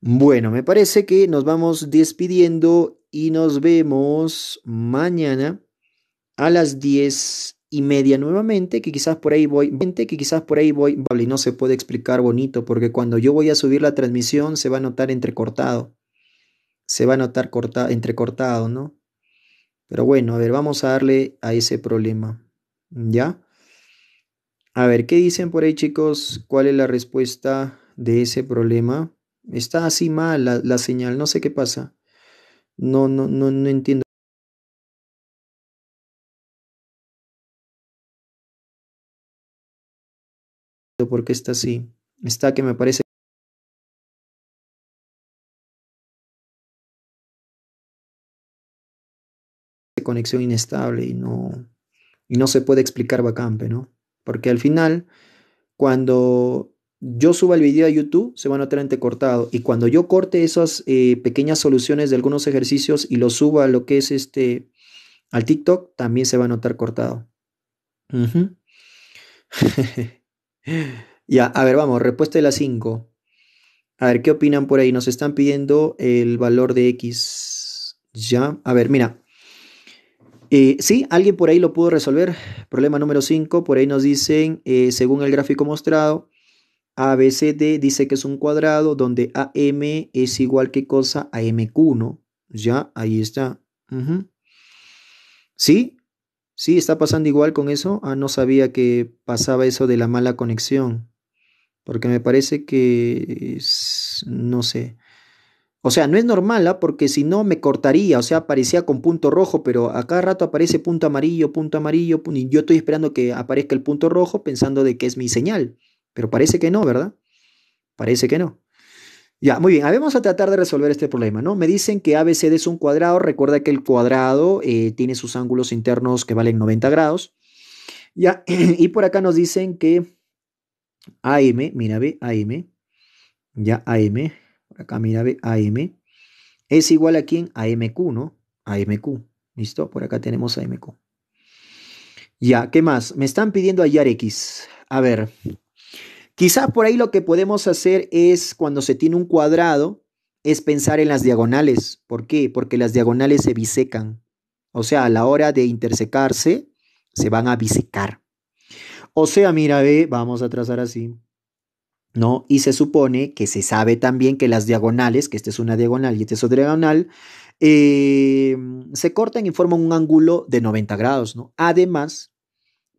Bueno, me parece que nos vamos despidiendo y nos vemos mañana a las diez y media nuevamente, que quizás por ahí voy, que quizás por ahí voy, vale, no se puede explicar bonito, porque cuando yo voy a subir la transmisión se va a notar entrecortado, se va a notar corta, entrecortado, ¿no? Pero bueno, a ver, vamos a darle a ese problema. ¿Ya? A ver, ¿qué dicen por ahí chicos? ¿Cuál es la respuesta de ese problema? Está así mal la, la señal, no sé qué pasa. No, no, no, no entiendo. ¿Por qué está así? Está que me parece conexión inestable y no, y no se puede explicar Bacampe, ¿no? Porque al final, cuando yo suba el video a YouTube, se va a notar antecortado. Y cuando yo corte esas eh, pequeñas soluciones de algunos ejercicios y lo suba a lo que es este, al TikTok, también se va a notar cortado. ya, a ver, vamos, respuesta de la 5. A ver, ¿qué opinan por ahí? Nos están pidiendo el valor de X. Ya, a ver, mira, eh, sí, alguien por ahí lo pudo resolver. Problema número 5, por ahí nos dicen, eh, según el gráfico mostrado, ABCD dice que es un cuadrado donde AM es igual que cosa a MQ1. Ya, ahí está. Sí, sí, está pasando igual con eso. Ah, no sabía que pasaba eso de la mala conexión. Porque me parece que, no sé, o sea, no es normal, ¿ah? porque si no me cortaría, o sea, aparecía con punto rojo, pero a cada rato aparece punto amarillo, punto amarillo, y yo estoy esperando que aparezca el punto rojo pensando de que es mi señal, pero parece que no, ¿verdad? Parece que no. Ya, muy bien, vamos a tratar de resolver este problema, ¿no? Me dicen que ABCD es un cuadrado, recuerda que el cuadrado eh, tiene sus ángulos internos que valen 90 grados. Ya, y por acá nos dicen que AM, mira, ve, AM, ya AM, acá mira AM, es igual a quién? A MQ, ¿no? A MQ. ¿Listo? Por acá tenemos a Ya, ¿qué más? Me están pidiendo hallar X. A ver, quizás por ahí lo que podemos hacer es cuando se tiene un cuadrado, es pensar en las diagonales. ¿Por qué? Porque las diagonales se bisecan. O sea, a la hora de intersecarse, se van a bisecar. O sea, mira, ve, vamos a trazar así. ¿no? Y se supone que se sabe también que las diagonales, que esta es una diagonal y esta es otra diagonal, eh, se cortan y forman un ángulo de 90 grados, ¿no? Además,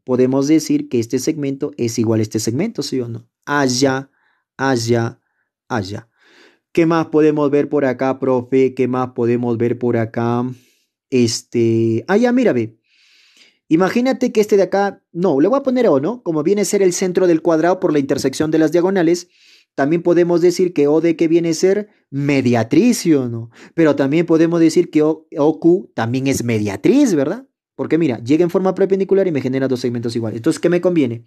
podemos decir que este segmento es igual a este segmento, ¿sí o no? Allá, allá, allá. ¿Qué más podemos ver por acá, profe? ¿Qué más podemos ver por acá? Este, allá ah, mira, ve. Imagínate que este de acá, no, le voy a poner O, ¿no? Como viene a ser el centro del cuadrado por la intersección de las diagonales, también podemos decir que O de que viene a ser mediatriz, o ¿no? Pero también podemos decir que OQ también es mediatriz, ¿verdad? Porque mira, llega en forma perpendicular y me genera dos segmentos iguales. Entonces, ¿qué me conviene?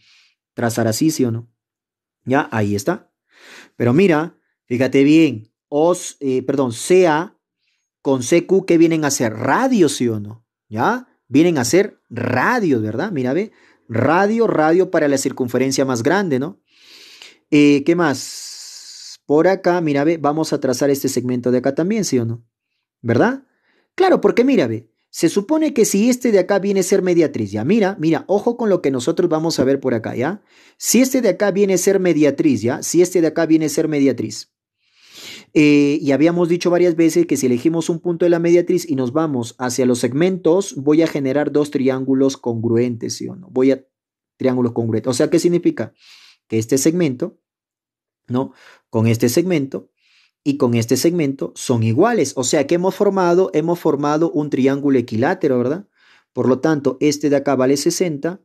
Trazar así, sí o no. Ya, ahí está. Pero mira, fíjate bien, O, eh, perdón, CA con CQ, que vienen a ser? Radios, sí o no. ¿Ya? vienen a ser radios, ¿verdad? Mira, ve, radio, radio para la circunferencia más grande, ¿no? Eh, ¿Qué más? Por acá, mira, ve, vamos a trazar este segmento de acá también, ¿sí o no? ¿Verdad? Claro, porque mira, ve, se supone que si este de acá viene a ser mediatriz, ya mira, mira, ojo con lo que nosotros vamos a ver por acá, ¿ya? Si este de acá viene a ser mediatriz, ¿ya? Si este de acá viene a ser mediatriz, eh, y habíamos dicho varias veces que si elegimos un punto de la mediatriz y nos vamos hacia los segmentos, voy a generar dos triángulos congruentes, ¿sí o no? Voy a triángulos congruentes. O sea, ¿qué significa? Que este segmento, ¿no? Con este segmento y con este segmento son iguales. O sea, que hemos formado, hemos formado un triángulo equilátero, ¿verdad? Por lo tanto, este de acá vale 60,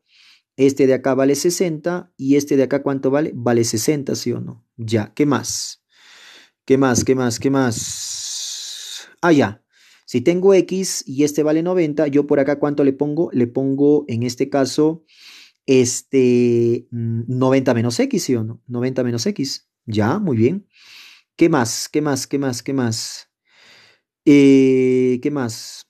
este de acá vale 60 y este de acá ¿cuánto vale? Vale 60, ¿sí o no? Ya, ¿qué más? ¿Qué más? ¿Qué más? ¿Qué más? Ah, ya. Si tengo X y este vale 90, yo por acá cuánto le pongo? Le pongo en este caso este 90 mm, menos X, ¿sí o no? 90 menos X. Ya, muy bien. ¿Qué más? ¿Qué más? ¿Qué más? ¿Qué más? Eh, ¿Qué más?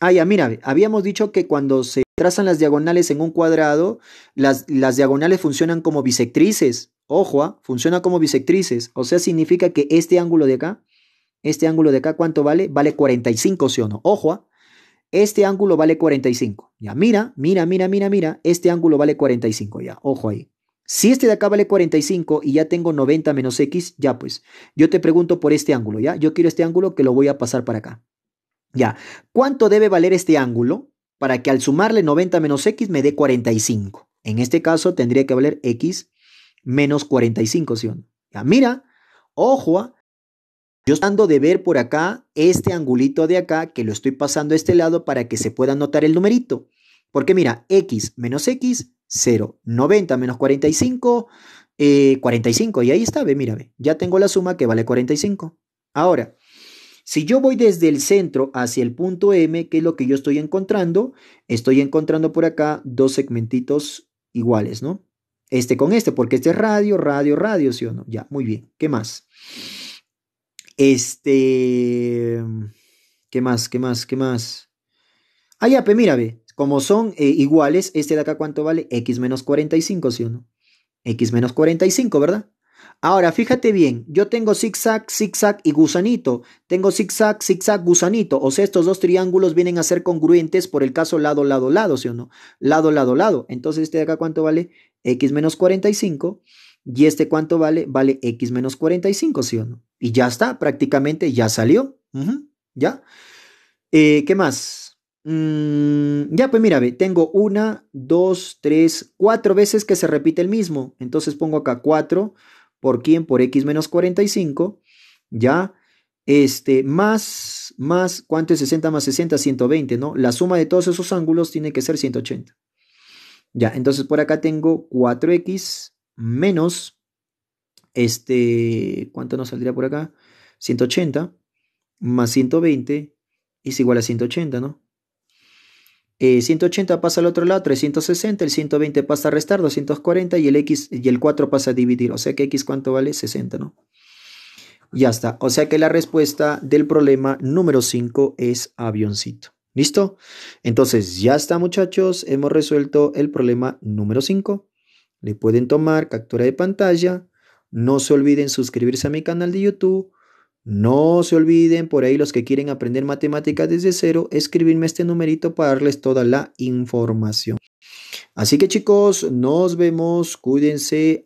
Ah, ya, mira, habíamos dicho que cuando se trazan las diagonales en un cuadrado, las, las diagonales funcionan como bisectrices. Ojo, ¿ah? funciona como bisectrices, o sea, significa que este ángulo de acá, este ángulo de acá, ¿cuánto vale? Vale 45, ¿sí o no? Ojo, ¿ah? este ángulo vale 45. Ya, mira, mira, mira, mira, mira, este ángulo vale 45, ya, ojo ahí. Si este de acá vale 45 y ya tengo 90 menos x, ya pues, yo te pregunto por este ángulo, ¿ya? Yo quiero este ángulo que lo voy a pasar para acá. Ya, ¿cuánto debe valer este ángulo para que al sumarle 90 menos x me dé 45? En este caso tendría que valer x menos 45, ¿sí o no? Ya, mira, ojo, ah, yo dando de ver por acá este angulito de acá, que lo estoy pasando a este lado para que se pueda notar el numerito. Porque mira, x menos x, 0, 90 menos 45, 45. Eh, y ahí está, ve, mira, ve, ya tengo la suma que vale 45. Ahora, si yo voy desde el centro hacia el punto M, que es lo que yo estoy encontrando, estoy encontrando por acá dos segmentitos iguales, ¿no? este con este, porque este es radio, radio, radio, ¿sí o no? Ya, muy bien. ¿Qué más? Este. ¿Qué más? ¿Qué más? ¿Qué más? Ah, ya, mira, ve. Como son eh, iguales, este de acá, ¿cuánto vale? X menos 45, ¿sí o no? X menos 45, ¿verdad? Ahora, fíjate bien, yo tengo zigzag, zigzag y gusanito. Tengo zigzag, zigzag, gusanito. O sea, estos dos triángulos vienen a ser congruentes por el caso lado, lado, lado, ¿sí o no? Lado, lado, lado. Entonces, este de acá, ¿cuánto vale? x menos 45. ¿Y este cuánto vale? Vale x menos 45, ¿sí o no? Y ya está, prácticamente ya salió. ¿Ya? Eh, ¿Qué más? Mm, ya, pues mira, ve, tengo una, dos, tres, cuatro veces que se repite el mismo. Entonces pongo acá 4 por quién, por x menos 45, ¿ya? Este, más, más, ¿cuánto es 60 más 60? 120, ¿no? La suma de todos esos ángulos tiene que ser 180. Ya, entonces por acá tengo 4x menos, este, ¿cuánto nos saldría por acá? 180 más 120 es igual a 180, ¿no? 180 eh, pasa al otro lado, 360, el 120 pasa a restar, 240 y el x y el 4 pasa a dividir. O sea que x cuánto vale? 60, ¿no? Ya está. O sea que la respuesta del problema número 5 es avioncito. ¿Listo? Entonces, ya está muchachos, hemos resuelto el problema número 5. Le pueden tomar captura de pantalla. No se olviden suscribirse a mi canal de YouTube. No se olviden, por ahí los que quieren aprender matemáticas desde cero, escribirme este numerito para darles toda la información. Así que chicos, nos vemos, cuídense.